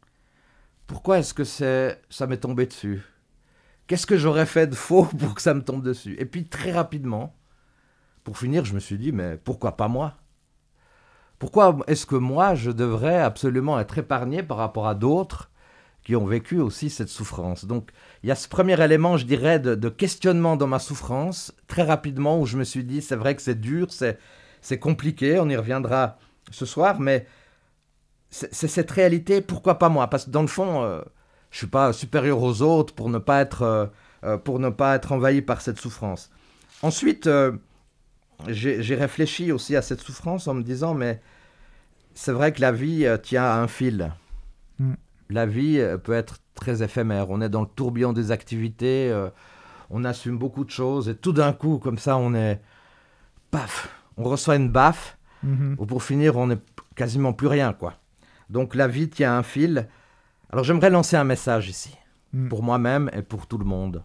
Pourquoi est-ce que c'est ça m'est tombé dessus Qu'est-ce que j'aurais fait de faux pour que ça me tombe dessus Et puis très rapidement, pour finir, je me suis dit mais pourquoi pas moi Pourquoi est-ce que moi je devrais absolument être épargné par rapport à d'autres qui ont vécu aussi cette souffrance. Donc il y a ce premier élément, je dirais, de, de questionnement dans ma souffrance, très rapidement, où je me suis dit, c'est vrai que c'est dur, c'est, c'est compliqué, on y reviendra ce soir, mais c'est cette réalité, pourquoi pas moi Parce que dans le fond, euh, je ne suis pas supérieur aux autres pour ne pas être, euh, euh, pour ne pas être envahi par cette souffrance. Ensuite, j'ai réfléchi aussi à cette souffrance en me disant, mais c'est vrai que la vie tient à un fil. Mm. La vie peut être très éphémère. On est dans le tourbillon des activités, on assume beaucoup de choses, et tout d'un coup, comme ça, on est... Paf On reçoit une baffe, Mhm. Ou pour finir, on n'est quasiment plus rien, quoi. Donc la vie tient un fil. Alors j'aimerais lancer un message ici, mhm. pour moi-même et pour tout le monde.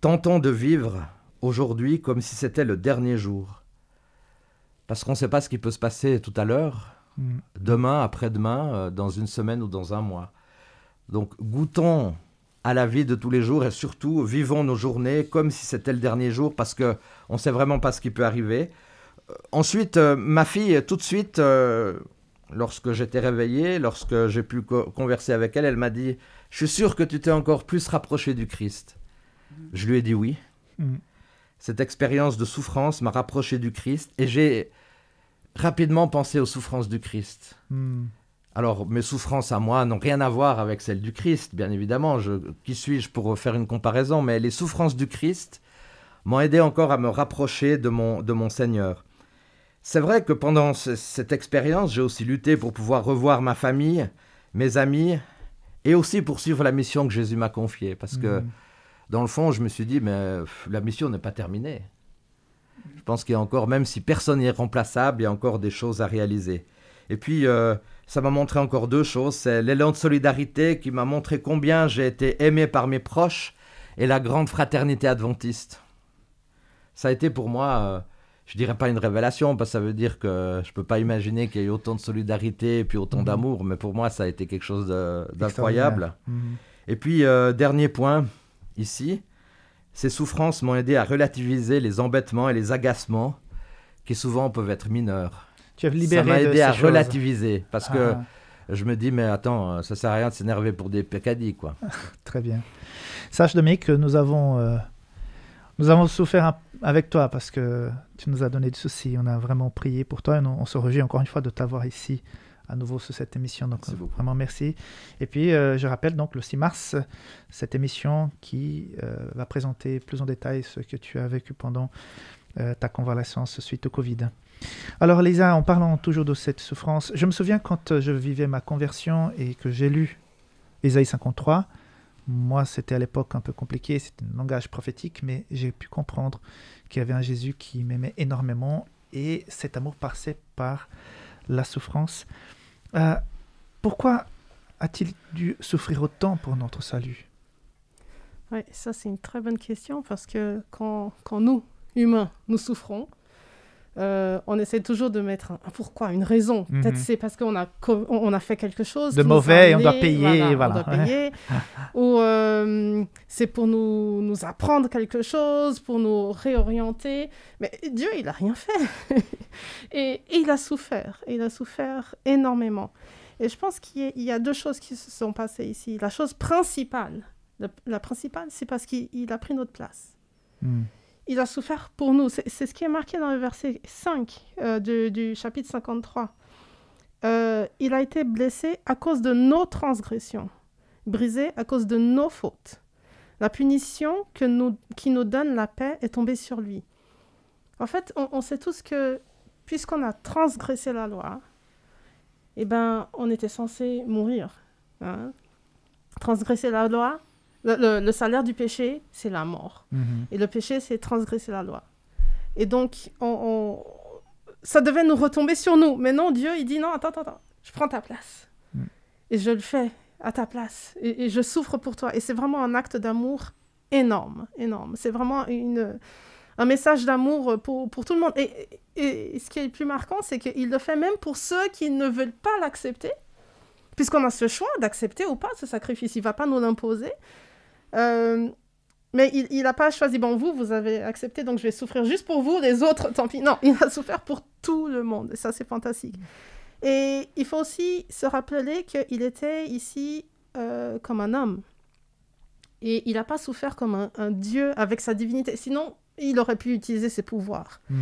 Tentons de vivre aujourd'hui comme si c'était le dernier jour. Parce qu'on ne sait pas ce qui peut se passer tout à l'heure, mhm. demain, après-demain, euh, dans une semaine ou dans un mois. Donc goûtons à la vie de tous les jours et surtout vivons nos journées comme si c'était le dernier jour parce qu'on ne sait vraiment pas ce qui peut arriver. Euh, ensuite, euh, ma fille, tout de suite, euh, lorsque j'étais réveillé, lorsque j'ai pu converser avec elle, elle m'a dit Je suis sûr que tu t'es encore plus rapproché du Christ. Mm. Je lui ai dit oui. Mm. Cette expérience de souffrance m'a rapproché du Christ et j'ai rapidement pensé aux souffrances du Christ. Mm. Alors, mes souffrances à moi n'ont rien à voir avec celles du Christ, bien évidemment. qui suis-je pour faire une comparaison Mais les souffrances du Christ m'ont aidé encore à me rapprocher de mon, de mon Seigneur. C'est vrai que pendant cette expérience, j'ai aussi lutté pour pouvoir revoir ma famille, mes amis, et aussi poursuivre la mission que Jésus m'a confiée. Parce que, mhm. dans le fond, je me suis dit, mais la mission n'est pas terminée. Je pense qu'il y a encore, même si personne n'est remplaçable, il y a encore des choses à réaliser. Et puis, euh, ça m'a montré encore deux choses. C'est l'élan de solidarité qui m'a montré combien j'ai été aimé par mes proches et la grande fraternité adventiste. Ça a été pour moi... Euh, je dirais pas une révélation, parce que ça veut dire que je peux pas imaginer qu'il y ait autant de solidarité et puis autant mhm. d'amour, mais pour moi, ça a été quelque chose d'incroyable. Mhm. Et puis, euh, dernier point, ici, ces souffrances m'ont aidé à relativiser les embêtements et les agacements qui souvent peuvent être mineurs. Tu as libéré ça m'a aidé à relativiser, parce que ah. je me dis, mais attends, ça sert à rien de s'énerver pour des peccadilles, quoi. Très bien. Sache, Dominique, que nous avons... Euh, nous avons souffert avec toi parce que tu nous as donné du souci. On a vraiment prié pour toi et on, se rejette encore une fois de t'avoir ici à nouveau sur cette émission. Donc vraiment merci. Et puis euh, je rappelle donc le 6 mars, cette émission qui euh, va présenter plus en détail ce que tu as vécu pendant euh, ta convalescence suite au Covid. Alors Lisa, en parlant toujours de cette souffrance, je me souviens quand je vivais ma conversion et que j'ai lu Isaïe 53, moi, c'était à l'époque un peu compliqué, c'était un langage prophétique, mais j'ai pu comprendre qu'il y avait un Jésus qui m'aimait énormément et cet amour passait par la souffrance. Euh, pourquoi a-t-il dû souffrir autant pour notre salut Oui, ça c'est une très bonne question parce que quand nous, humains, nous souffrons, euh, on essaie toujours de mettre un, pourquoi, une raison. Mhm. Peut-être c'est parce qu'on a, on a fait quelque chose. De mauvais, on doit payer. Voilà, Ou euh, c'est pour nous, apprendre quelque chose, pour nous réorienter. Mais Dieu, il n'a rien fait. et, il a souffert. Il a souffert énormément. Et je pense qu'il y, a deux choses qui se sont passées ici. La chose principale, la, principale, c'est parce qu'il a pris notre place. Hmm il a souffert pour nous. C'est ce qui est marqué dans le verset 5 euh, du, chapitre 53. Euh, il a été blessé à cause de nos transgressions, brisé à cause de nos fautes. La punition que nous, qui nous donne la paix est tombée sur lui. En fait, on, sait tous que puisqu'on a transgressé la loi, eh ben, on était censé mourir. Hein. Transgresser la loi, le, salaire du péché, c'est la mort. Mhm. Et le péché, c'est transgresser la loi. Et donc, ça devait nous retomber sur nous. Mais non, Dieu, il dit non, attends, attends, je prends ta place. Mm. Et je le fais à ta place. Et, je souffre pour toi. Et c'est vraiment un acte d'amour énorme, énorme. C'est vraiment un message d'amour pour, tout le monde. Et, ce qui est le plus marquant, c'est qu'il le fait même pour ceux qui ne veulent pas l'accepter, puisqu'on a ce choix d'accepter ou pas ce sacrifice. Il ne va pas nous l'imposer, euh, mais il n'a pas choisi, bon, vous, vous avez accepté, donc je vais souffrir juste pour vous, les autres, tant pis. Non, il a souffert pour tout le monde, et ça, c'est fantastique. Et il faut aussi se rappeler qu'il était ici euh, comme un homme. Et il n'a pas souffert comme un dieu avec sa divinité. Sinon, il aurait pu utiliser ses pouvoirs. Mhm.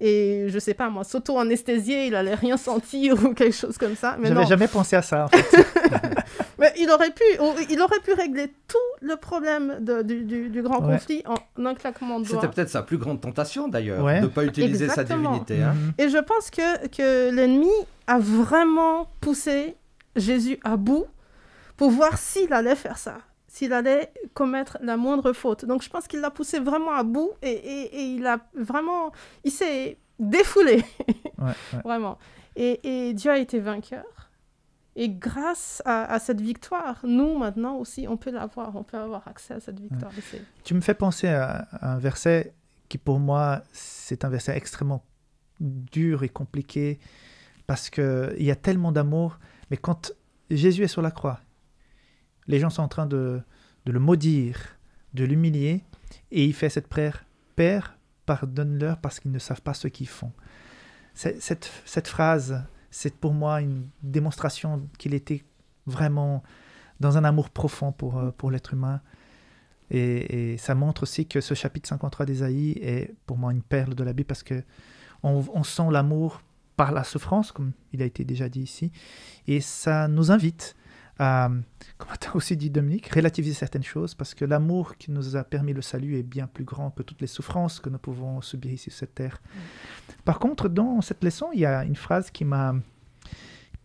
Et je sais pas, moi, s'auto-anesthésier, il allait rien sentir ou quelque chose comme ça. Mais J'avais jamais pensé à ça, mais il aurait, pu, il aurait pu régler tout le problème du, grand conflit en, un claquement de doigts. C'était peut-être sa plus grande tentation, d'ailleurs, de ne pas utiliser sa divinité. Hein. Mhm. Et je pense que, que l'ennemi a vraiment poussé Jésus à bout pour voir s'il allait faire ça s'il allait commettre la moindre faute. Donc je pense qu'il l'a poussé vraiment à bout et, il a vraiment, il s'est défoulé, vraiment. Et, Dieu a été vainqueur. Et grâce à, cette victoire, nous maintenant aussi, on peut l'avoir, on peut avoir accès à cette victoire. Tu me fais penser à un verset qui pour moi, c'est un verset extrêmement dur et compliqué parce qu'il y a tellement d'amour, mais quand Jésus est sur la croix, les gens sont en train de, le maudire, de l'humilier, et il fait cette prière Père, pardonne-leur parce qu'ils ne savent pas ce qu'ils font. Cette, phrase, c'est pour moi une démonstration qu'il était vraiment dans un amour profond pour, euh, l'être humain. Et, ça montre aussi que ce chapitre 53 d'Ésaïe est pour moi une perle de la Bible parce que on sent l'amour par la souffrance, comme il a été déjà dit ici, et ça nous invite euh, comme tu aussi dit Dominique, relativiser certaines choses parce que l'amour qui nous a permis le salut est bien plus grand que toutes les souffrances que nous pouvons subir ici sur cette terre. Mm. Par contre, dans cette leçon, il y a une phrase qui m'a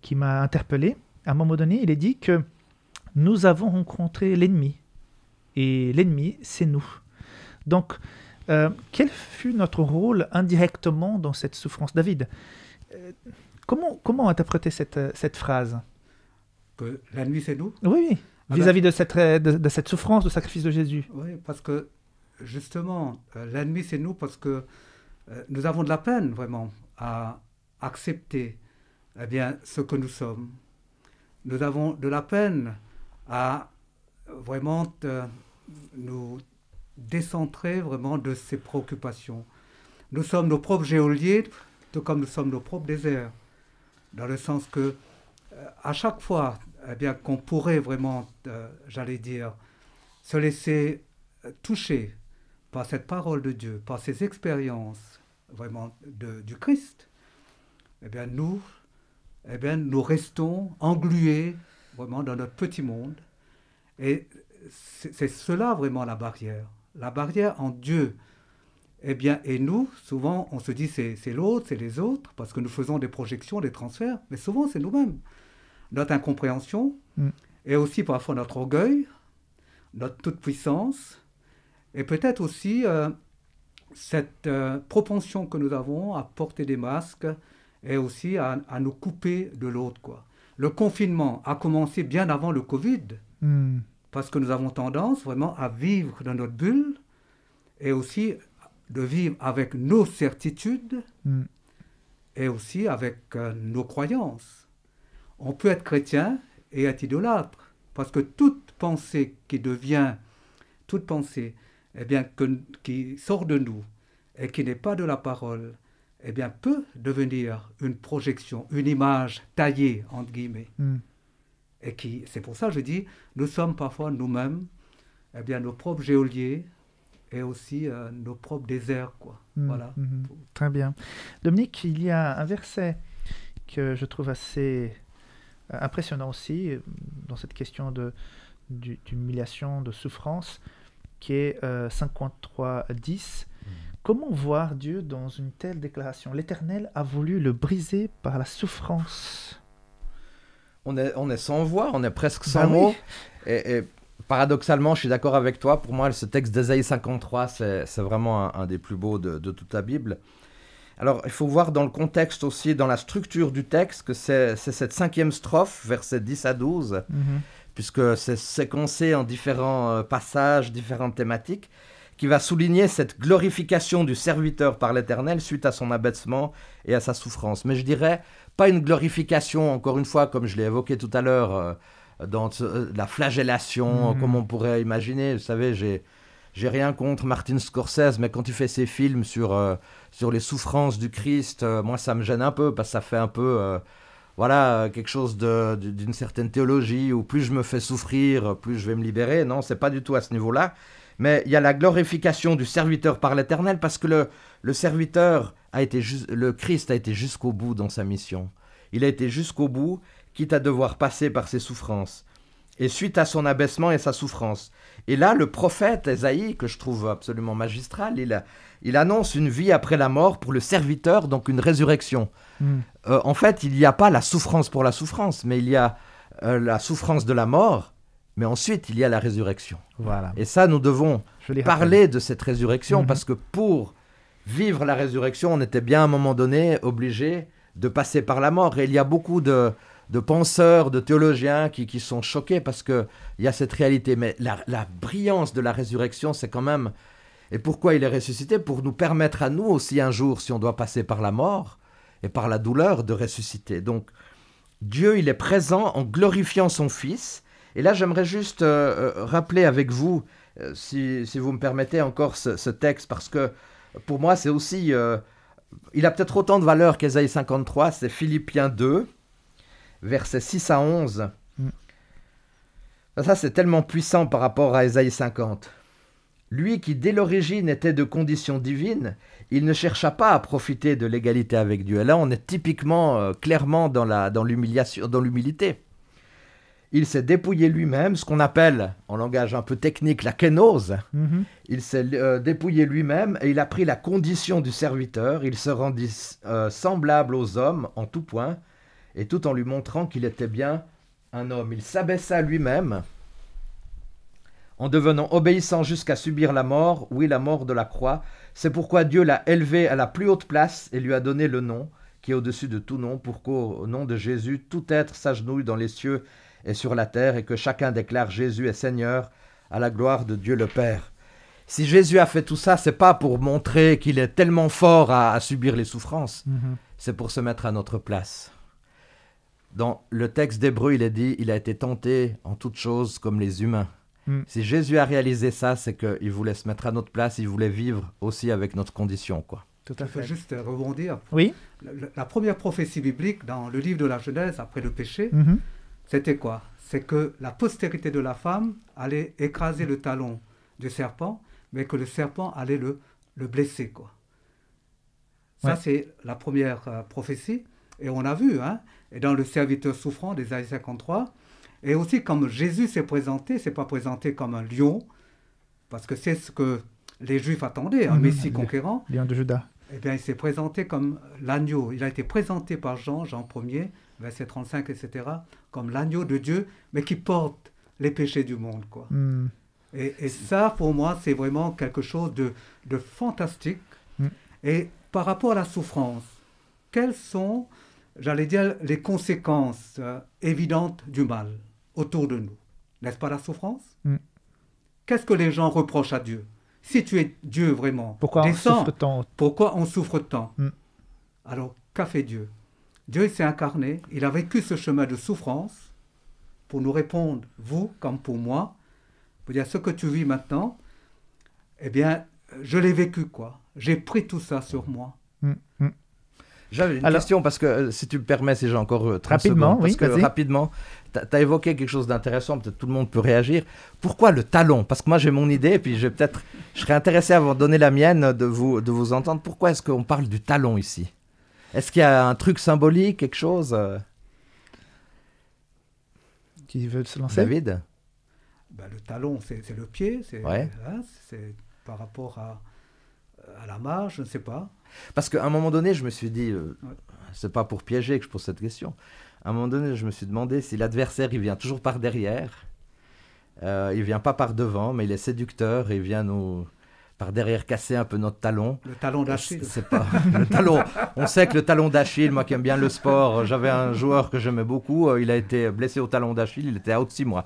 qui interpellé. À un moment donné, il est dit que nous avons rencontré l'ennemi et l'ennemi, c'est nous. Donc, euh, quel fut notre rôle indirectement dans cette souffrance, David euh, Comment interpréter cette euh, cette phrase que la c'est nous. Oui, ah vis-à-vis ben- de, cette, euh, de, de, cette souffrance, du sacrifice de Jésus. Oui, parce que justement, euh, l'ennemi c'est nous, parce que euh, nous avons de la peine vraiment à accepter eh bien, ce que nous sommes. Nous avons de la peine à vraiment nous décentrer vraiment de ces préoccupations. Nous sommes nos propres géoliers, tout comme nous sommes nos propres déserts, dans le sens que à chaque fois eh bien, qu'on pourrait vraiment, euh, j'allais dire, se laisser euh, toucher par cette parole de Dieu, par ces expériences vraiment de, du Christ, eh bien, nous, eh bien, nous restons englués vraiment dans notre petit monde. Et c'est cela vraiment la barrière. La barrière en Dieu. Eh bien, et nous, souvent, on se dit c'est l'autre, c'est les autres, parce que nous faisons des projections, des transferts, mais souvent, c'est nous-mêmes notre incompréhension mm. et aussi parfois notre orgueil, notre toute-puissance et peut-être aussi euh, cette euh, propension que nous avons à porter des masques et aussi à, nous couper de l'autre. quoi. Le confinement a commencé bien avant le Covid mm. parce que nous avons tendance vraiment à vivre dans notre bulle et aussi de vivre avec nos certitudes mm. et aussi avec euh, nos croyances on peut être chrétien et être idolâtre. Parce que toute pensée qui devient, toute pensée eh bien, qui sort de nous et qui n'est pas de la parole, eh bien, peut devenir une projection, une image taillée, entre guillemets. Hmm. Et qui, c'est pour ça que je dis, nous sommes parfois nous-mêmes, eh bien, nos propres géoliers, et aussi euh, nos propres déserts. Quoi. Hmm. voilà. Hmm. très bien. Dominique, il y a un verset que je trouve assez euh, impressionnant aussi euh, dans cette question de, d'humiliation, de souffrance, qui est 53 euh, 53.10. Hmm. Comment voir Dieu dans une telle déclaration L'Éternel a voulu le briser par la souffrance. On est, sans voix, on est presque sans ben mots. Et, paradoxalement, je suis d'accord avec toi. Pour moi, ce texte d'Ésaïe 53, c'est, vraiment un, des plus beaux de toute la Bible. Alors, il faut voir dans le contexte aussi, dans la structure du texte, que c'est cette cinquième strophe, versets 10 à 12, mhm. puisque c'est séquencé en différents euh, passages, différentes thématiques, qui va souligner cette glorification du serviteur par l'Éternel suite à son abaissement et à sa souffrance. Mais je dirais, pas une glorification, encore une fois, comme je l'ai évoqué tout à l'heure, euh, dans euh, la flagellation, mhm. comme on pourrait imaginer. Vous savez, j'ai j'ai rien contre Martin Scorsese, mais quand il fait ses films sur, euh, sur les souffrances du Christ, euh, moi ça me gêne un peu, parce que ça fait un peu, euh, voilà, quelque chose d'une certaine théologie, où plus je me fais souffrir, plus je vais me libérer. Non, c'est pas du tout à ce niveau-là. Mais il y a la glorification du serviteur par l'Éternel, parce que le, le serviteur a été, le Christ a été jusqu'au bout dans sa mission. Il a été jusqu'au bout, quitte à devoir passer par ses souffrances. Et suite à son abaissement et sa souffrance, et là, le prophète Esaïe, que je trouve absolument magistral, il, il annonce une vie après la mort pour le serviteur, donc une résurrection. Hmm. Euh, en fait, il n'y a pas la souffrance pour la souffrance, mais il y a euh, la souffrance de la mort, mais ensuite il y a la résurrection. Voilà. Et ça, nous devons parler de cette résurrection, mhm. parce que pour vivre la résurrection, on était bien à un moment donné obligé de passer par la mort. Et il y a beaucoup de, de penseurs, de théologiens qui, sont choqués parce qu'il y a cette réalité. Mais la, brillance de la résurrection, c'est quand même... Et pourquoi il est ressuscité Pour nous permettre à nous aussi un jour, si on doit passer par la mort et par la douleur, de ressusciter. Donc Dieu, il est présent en glorifiant son Fils. Et là, j'aimerais juste euh, euh, rappeler avec vous, euh, si, si, vous me permettez encore ce, texte, parce que pour moi, c'est aussi... il a peut-être autant de valeur qu'Ésaïe 53, c'est Philippiens 2 versets 6 à 11. Mm. Ça, c'est tellement puissant par rapport à Isaïe 50. Lui qui, dès l'origine, était de condition divine, il ne chercha pas à profiter de l'égalité avec Dieu. Et là, on est typiquement, euh, clairement dans l'humiliation, dans l'humilité. Il s'est dépouillé lui-même, ce qu'on appelle, en langage un peu technique, la kénose. Mm-hmm. Il s'est euh, dépouillé lui-même et il a pris la condition du serviteur. Il se rendit euh, semblable aux hommes en tout point, et tout en lui montrant qu'il était bien un homme. Il s'abaissa lui-même en devenant obéissant jusqu'à subir la mort, oui la mort de la croix. C'est pourquoi Dieu l'a élevé à la plus haute place et lui a donné le nom qui est au-dessus de tout nom, pour qu'au nom de Jésus, tout être s'agenouille dans les cieux et sur la terre, et que chacun déclare Jésus est Seigneur, à la gloire de Dieu le Père. Si Jésus a fait tout ça, c'est pas pour montrer qu'il est tellement fort à, subir les souffrances, mm-hmm. c'est pour se mettre à notre place. Dans le texte d'Hébreu, il est dit il a été tenté en toutes choses comme les humains. Hmm. Si Jésus a réalisé ça, c'est qu'il voulait se mettre à notre place, il voulait vivre aussi avec notre condition, quoi. Tout à fait. Juste rebondir. Oui. La, première prophétie biblique dans le livre de la Genèse après le péché, mhm. c'était quoi C'est que la postérité de la femme allait écraser le talon du serpent, mais que le serpent allait le, blesser, quoi. Ça, c'est la première euh, prophétie. Et on a vu, hein, et dans le serviteur souffrant des années 53. Et aussi, comme Jésus s'est présenté, s'est pas présenté comme un lion, parce que c'est ce que les Juifs attendaient, un mhm. Messie conquérant. Lion de Judas. Eh bien, il s'est présenté comme l'agneau. Il a été présenté par Jean, Jean 1er, verset 35, etc., comme l'agneau de Dieu, mais qui porte les péchés du monde, quoi. Hmm. Et, ça, pour moi, c'est vraiment quelque chose de, de fantastique. Hmm. Et par rapport à la souffrance, quels sont j'allais dire, les conséquences euh, évidentes du mal autour de nous. N'est-ce pas la souffrance hmm. Qu'est-ce que les gens reprochent à Dieu Si tu es Dieu vraiment, pourquoi on souffre tant on hmm. Alors, qu'a fait Dieu Dieu s'est incarné, il a vécu ce chemin de souffrance pour nous répondre, vous comme pour moi, pour dire ce que tu vis maintenant, eh bien, je l'ai vécu quoi. J'ai pris tout ça sur moi. J'avais une question parce que euh, si tu me permets, si j'ai encore 30 euh, rapidement, parce que rapidement, tu as évoqué quelque chose d'intéressant, peut-être tout le monde peut réagir. Pourquoi le talon Parce que moi j'ai mon idée, et puis vais peut-être, je serais intéressé à vous donner la mienne, de vous, de vous entendre. Pourquoi est-ce qu'on parle du talon ici Est-ce qu'il y a un truc symbolique, quelque chose euh, Qui veut se lancer David bah, Le talon, c'est le pied, c'est par rapport à, à la marge, je ne sais pas. Parce qu'à un moment donné, je me suis dit, euh, c'est pas pour piéger que je pose cette question. À un moment donné, je me suis demandé si l'adversaire, il vient toujours par derrière. Euh, il vient pas par devant, mais il est séducteur il vient nous par derrière casser un peu notre talon. Le talon euh, d'Achille. C'est pas le talon. On sait que le talon d'Achille, moi qui aime bien le sport, euh, j'avais un joueur que j'aimais beaucoup. Il a été blessé au talon d'Achille. Il était out six mois.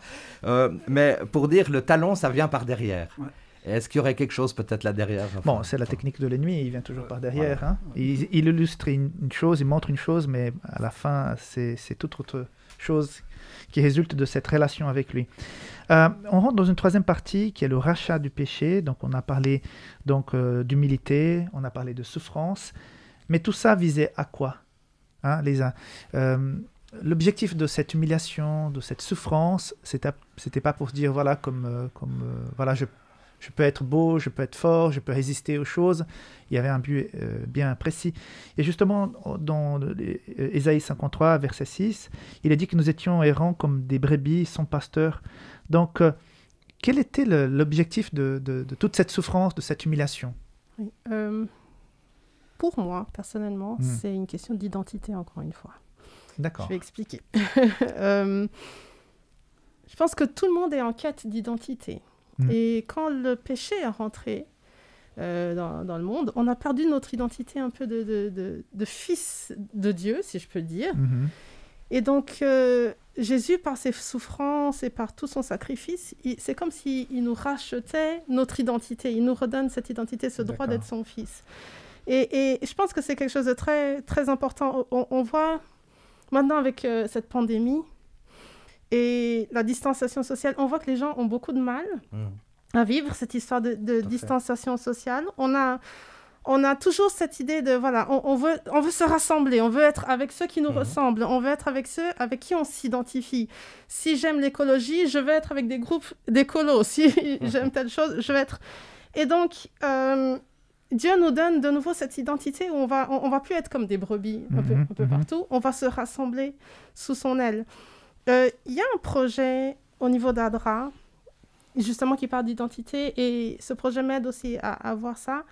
mais pour dire le talon, ça vient par derrière. Est-ce qu'il y aurait quelque chose peut-être là derrière Bon, c'est la technique de l'ennemi, il vient toujours par derrière. Hein. Il, illustre une, chose, il montre une chose, mais à la fin, c'est toute autre chose qui résulte de cette relation avec lui. Euh, on rentre dans une troisième partie qui est le rachat du péché. Donc on a parlé donc euh, d'humilité, on a parlé de souffrance, mais tout ça visait à quoi hein, les euh, L'objectif de cette humiliation, de cette souffrance, c'était pas pour se dire voilà comme euh, comme voilà je je peux être beau, je peux être fort, je peux résister aux choses. Il y avait un but euh, bien précis. Et justement, dans euh, Ésaïe 53, verset 6, il est dit que nous étions errants comme des brebis sans pasteur. Donc, euh, quel était l'objectif de, toute cette souffrance, de cette humiliation Pour moi, personnellement, hmm. c'est une question d'identité, encore une fois. D'accord. Je vais expliquer. je pense que tout le monde est en quête d'identité. Mm. Et quand le péché est rentré euh, dans, le monde, on a perdu notre identité un peu de, fils de Dieu, si je peux dire. Mhm. Et donc, euh, Jésus, par ses souffrances et par tout son sacrifice, c'est comme s'il nous rachetait notre identité, il nous redonne cette identité, ce droit d'être son fils. Et, je pense que c'est quelque chose de très, très important. On, voit maintenant avec euh, cette pandémie, et la distanciation sociale. On voit que les gens ont beaucoup de mal hmm. à vivre cette histoire de, distanciation sociale. On a, on a toujours cette idée de, voilà, on, veut, on veut se rassembler, on veut être avec ceux qui nous hmm. ressemblent, on veut être avec ceux avec qui on s'identifie. Si j'aime l'écologie, je vais être avec des groupes d'écolos. Si j'aime telle chose, je vais être... Et donc... Euh, Dieu nous donne de nouveau cette identité où on va, on, va plus être comme des brebis un peu mhm, mhm. partout, on va se rassembler sous son aile. Euh, il y a un projet au niveau d'Adra, justement qui parle d'identité, et ce projet m'aide aussi à, voir ça.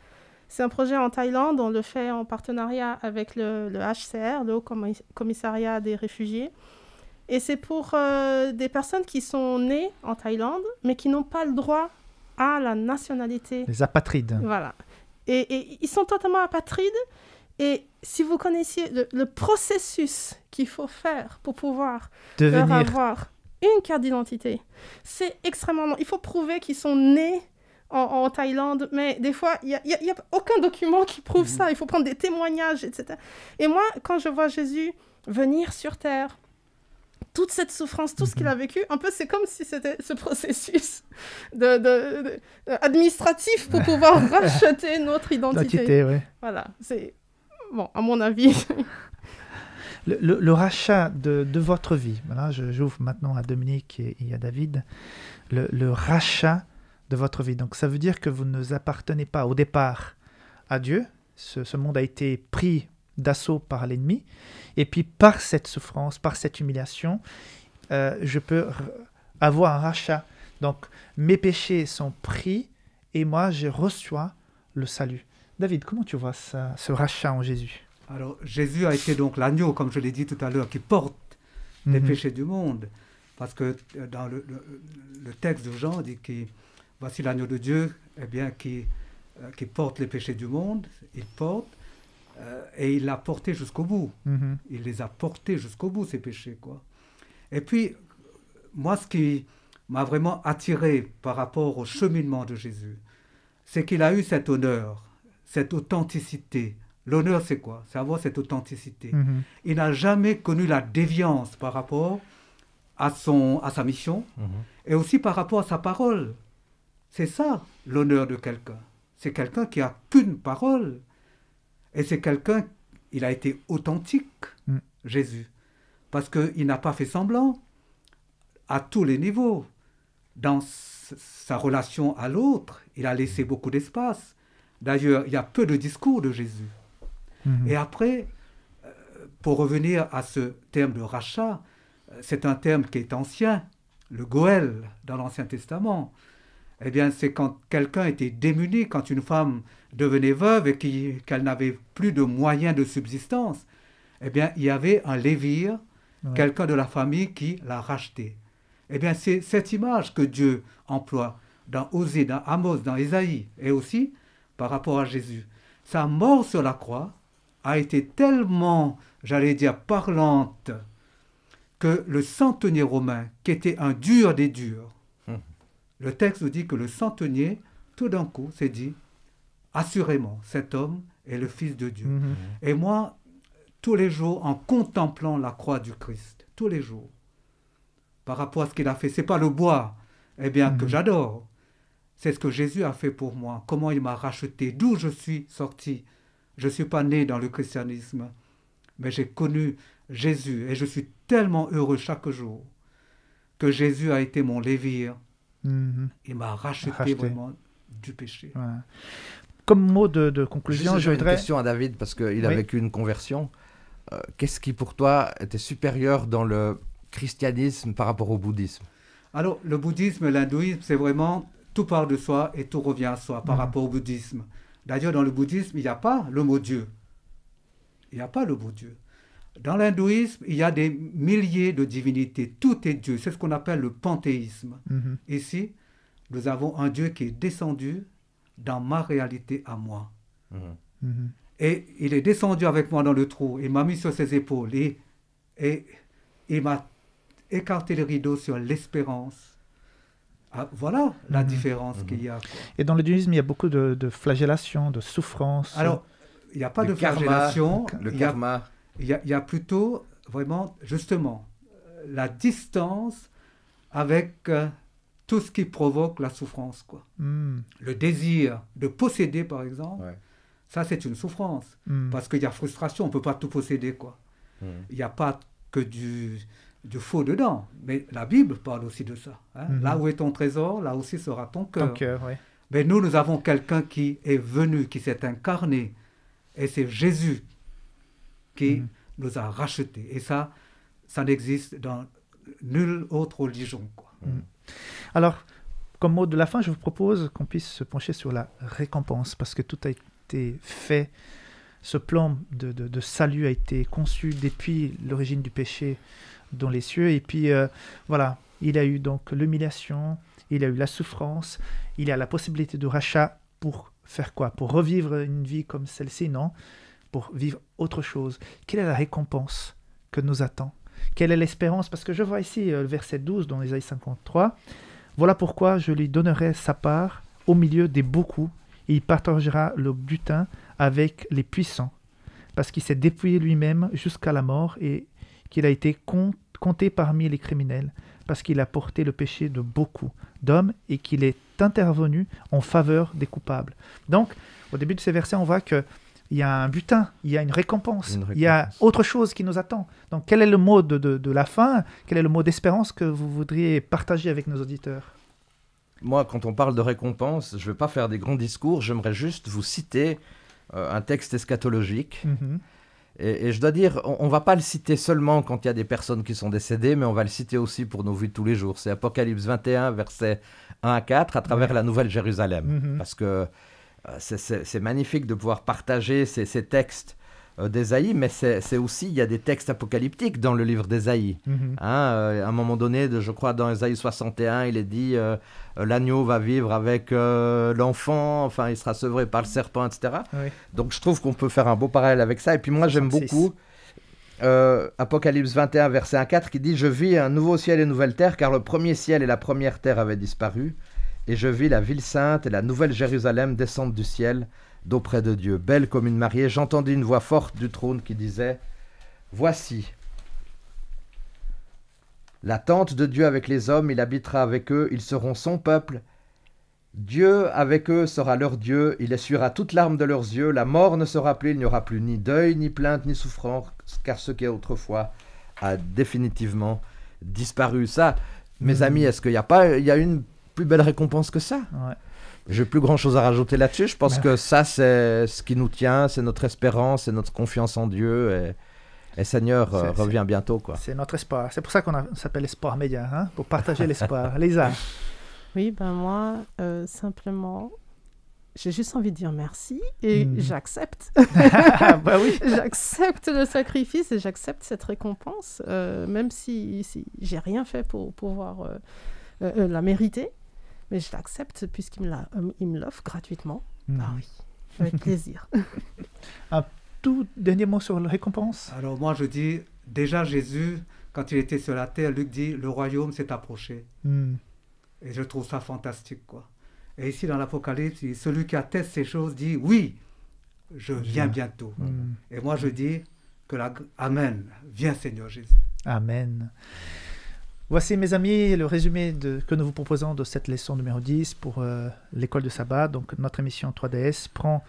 C'est un projet en Thaïlande, on le fait en partenariat avec le, HCR, le Haut Commissariat des réfugiés. Et c'est pour euh, des personnes qui sont nées en Thaïlande, mais qui n'ont pas le droit à la nationalité. Les apatrides. Voilà. et ils sont totalement apatrides. Et si vous connaissiez le, processus qu'il faut faire pour pouvoir leur avoir une carte d'identité, c'est extrêmement long. Il faut prouver qu'ils sont nés en, Thaïlande, mais des fois, il n'y a, aucun document qui prouve mhm. ça. Il faut prendre des témoignages, etc. Et moi, quand je vois Jésus venir sur Terre, toute cette souffrance, tout ce qu'il mhm. a vécu, un peu c'est comme si c'était ce processus de, administratif pour pouvoir racheter notre identité. Voilà, c'est Bon, à mon avis. le, rachat de, votre vie, voilà, j'ouvre maintenant à Dominique et, à David, le, rachat de votre vie. Donc ça veut dire que vous ne appartenez pas au départ à Dieu, ce, monde a été pris d'assaut par l'ennemi, et puis par cette souffrance, par cette humiliation, euh, je peux avoir un rachat. Donc mes péchés sont pris et moi je reçois le salut. David, comment tu vois ce rachat en Jésus Alors, Jésus a été donc l'agneau, comme je l'ai dit tout à l'heure, qui porte les mhm. péchés du monde. Parce que euh, dans le, texte de Jean, dit que voici l'agneau de Dieu eh bien, qui, euh, qui porte les péchés du monde, il porte, euh, et il l'a porté jusqu'au bout. Mhm. Il les a portés jusqu'au bout, ces péchés. quoi. Et puis, moi, ce qui m'a vraiment attiré par rapport au cheminement de Jésus, c'est qu'il a eu cet honneur cette authenticité. L'honneur, c'est quoi C'est avoir cette authenticité. Mm-hmm. Il n'a jamais connu la déviance par rapport à, son, à sa mission mm-hmm. et aussi par rapport à sa parole. C'est ça l'honneur de quelqu'un. C'est quelqu'un qui a qu'une parole. Et c'est quelqu'un, il a été authentique, mm. Jésus, parce qu'il n'a pas fait semblant à tous les niveaux. Dans sa relation à l'autre, il a laissé beaucoup d'espace. D'ailleurs, il y a peu de discours de Jésus. Mhm. Et après, euh, pour revenir à ce terme de rachat, euh, c'est un terme qui est ancien, le Goël dans l'Ancien Testament. Eh bien, c'est quand quelqu'un était démuni, quand une femme devenait veuve et qu'elle n'avait plus de moyens de subsistance. Eh bien, il y avait un lévire, quelqu'un de la famille qui la rachetait. Eh bien, c'est cette image que Dieu emploie dans Osée, dans Amos, dans Ésaïe, et aussi par rapport à Jésus. Sa mort sur la croix a été tellement, j'allais dire, parlante que le centenier romain, qui était un dur des durs, hmm. le texte nous dit que le centenier, tout d'un coup, s'est dit, assurément, cet homme est le Fils de Dieu. Hmm. Et moi, tous les jours, en contemplant la croix du Christ, tous les jours, par rapport à ce qu'il a fait, c'est pas le bois, eh bien, que hmm. j'adore, c'est ce que Jésus a fait pour moi, comment il m'a racheté, d'où je suis sorti. Je ne suis pas né dans le christianisme, mais j'ai connu Jésus et je suis tellement heureux chaque jour que Jésus a été mon Lévire. Mhm. Il m'a racheté, vraiment du péché. Comme mot de, conclusion, je voudrais... une question à David parce qu'il a vécu une conversion. Euh, qu'est-ce qui pour toi était supérieur dans le christianisme par rapport au bouddhisme Alors le bouddhisme et l'hindouisme, c'est vraiment tout part de soi et tout revient à soi par mm. rapport au bouddhisme. D'ailleurs, dans le bouddhisme, il n'y a pas le mot Dieu. Il n'y a pas le mot Dieu. Dans l'hindouisme, il y a des milliers de divinités. Tout est Dieu. C'est ce qu'on appelle le panthéisme. Mm-hmm. Ici, nous avons un Dieu qui est descendu dans ma réalité à moi. Mm-hmm. Mm-hmm. Et il est descendu avec moi dans le trou. Il m'a mis sur ses épaules et, et il m'a écarté le rideau sur l'espérance ah, voilà la mhm. différence qu'il y a. Et dans le dualisme, il y a beaucoup de, de flagellation, de souffrance. Alors, il n'y a pas de flagellation. le karma. Il y, a, plutôt vraiment, justement, euh, la distance avec euh, tout ce qui provoque la souffrance. Quoi. Hmm. Le désir de posséder, par exemple, ça, c'est une souffrance. Hmm. Parce qu'il y a frustration, on ne peut pas tout posséder. quoi. Hmm. Il n'y a pas que du du faux dedans. Mais la Bible parle aussi de ça. Hein. Mhm. Là où est ton trésor, là aussi sera ton cœur. cœur Mais nous, nous avons quelqu'un qui est venu, qui s'est incarné. Et c'est Jésus qui mhm. nous a rachetés. Et ça, ça n'existe dans nulle autre religion. Quoi. Mhm. Alors, comme mot de la fin, je vous propose qu'on puisse se pencher sur la récompense, parce que tout a été fait ce plan de, de, salut a été conçu depuis l'origine du péché dans les cieux. Et puis euh, voilà, il a eu donc l'humiliation, il a eu la souffrance, il a la possibilité de rachat pour faire quoi Pour revivre une vie comme celle-ci Non, pour vivre autre chose. Quelle est la récompense que nous attend Quelle est l'espérance Parce que je vois ici euh, le verset 12 dans Isaïe 53. Voilà pourquoi je lui donnerai sa part au milieu des beaucoup, et il partagera le butin avec les puissants, parce qu'il s'est dépouillé lui-même jusqu'à la mort et qu'il a été compté parmi les criminels, parce qu'il a porté le péché de beaucoup d'hommes et qu'il est intervenu en faveur des coupables. Donc, au début de ces versets, on voit qu'il y a un butin, il y a une récompense, il y a autre chose qui nous attend. Donc quel est le mot de, la fin Quel est le mot d'espérance que vous voudriez partager avec nos auditeurs Moi, quand on parle de récompense, je ne veux pas faire des grands discours, j'aimerais juste vous citer euh, un texte eschatologique. Mm-hmm. Et, je dois dire, on, ne va pas le citer seulement quand il y a des personnes qui sont décédées, mais on va le citer aussi pour nos vues de tous les jours. C'est Apocalypse 21, versets 1 à 4, à travers la Nouvelle Jérusalem. Mhm. Parce que euh, c'est magnifique de pouvoir partager ces textes euh, d'Ésaïe, mais c'est aussi, il y a des textes apocalyptiques dans le livre d'Ésaïe. Mhm. Hein, euh, à un moment donné, je crois, dans Ésaïe 61, il est dit, euh, l'agneau va vivre avec l'enfant, enfin, il sera sevré par le serpent, etc. Donc je trouve qu'on peut faire un beau parallèle avec ça. Et puis moi, j'aime beaucoup Apocalypse 21, verset 1, 4, qui dit, je vis un nouveau ciel et une nouvelle terre, car le premier ciel et la première terre avaient disparu, et je vis la ville sainte et la nouvelle Jérusalem descendre du ciel d'auprès de Dieu. Belle comme une mariée, j'entendis une voix forte du trône qui disait Voici la tente de Dieu avec les hommes, il habitera avec eux, ils seront son peuple. Dieu avec eux sera leur Dieu, il essuiera toute larme de leurs yeux, la mort ne sera plus, il n'y aura plus ni deuil, ni plainte, ni souffrance, car ce qui est autrefois a définitivement disparu. Ça, mes hmm. amis, est-ce qu'il n'y a pas y a une plus belle récompense que ça n'ai plus grand chose à rajouter là-dessus. Je pense bah. que ça, c'est ce qui nous tient, c'est notre espérance, c'est notre confiance en Dieu. Et... Et Seigneur reviens euh, revient bientôt. quoi. C'est notre espoir. C'est pour ça qu'on s'appelle Espoir Média, hein? pour partager l'espoir. Lisa Oui, ben moi, euh, simplement, j'ai juste envie de dire merci et hmm. j'accepte. bah oui. J'accepte le sacrifice et j'accepte cette récompense, euh, même si, si j'ai rien fait pour pouvoir la mériter. Mais je l'accepte puisqu'il me euh, l'offre gratuitement. Ah oui, avec plaisir. Un tout dernier mot sur la récompense Alors moi je dis, déjà Jésus, quand il était sur la terre, Luc dit, le royaume s'est approché. Hmm. Et je trouve ça fantastique. quoi. Et ici dans l'Apocalypse, celui qui atteste ces choses dit, oui, je viens bientôt. Hmm. Et moi je dis que la... Amen, viens Seigneur Jésus. Amen. Voici mes amis le résumé de, que nous vous proposons de cette leçon numéro 10 pour euh, l'école de sabbat. Donc notre émission 3DS prend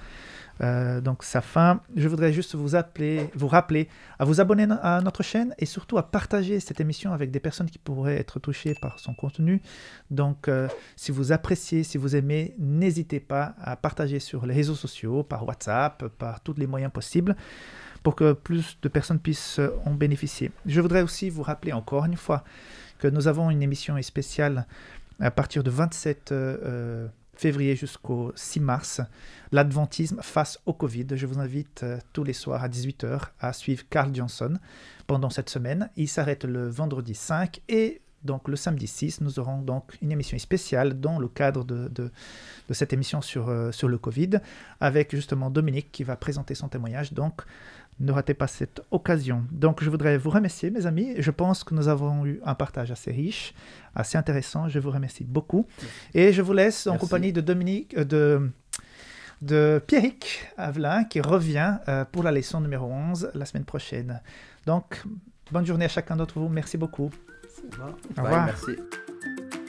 euh, donc sa fin. Je voudrais juste vous, appeler, vous rappeler à vous abonner à notre chaîne et surtout à partager cette émission avec des personnes qui pourraient être touchées par son contenu. Donc euh, si vous appréciez, si vous aimez, n'hésitez pas à partager sur les réseaux sociaux, par WhatsApp, par tous les moyens possibles pour que plus de personnes puissent en bénéficier. Je voudrais aussi vous rappeler encore une fois nous avons une émission spéciale à partir du euh, 27 euh, février jusqu'au 6 mars, l'adventisme face au Covid. Je vous invite euh, tous les soirs à 18h à suivre Carl Johnson pendant cette semaine. Il s'arrête le vendredi 5 et donc le samedi 6, nous aurons donc une émission spéciale dans le cadre de, de, cette émission sur, sur le Covid, avec justement Dominique qui va présenter son témoignage. Donc ne ratez pas cette occasion. Donc je voudrais vous remercier mes amis. Je pense que nous avons eu un partage assez riche, assez intéressant. Je vous remercie beaucoup. Et je vous laisse en compagnie de Dominique, euh, de, de Pierrick Avelin qui revient euh, pour la leçon numéro 11 la semaine prochaine. Donc bonne journée à chacun d'entre vous. Merci beaucoup. Au revoir. merci.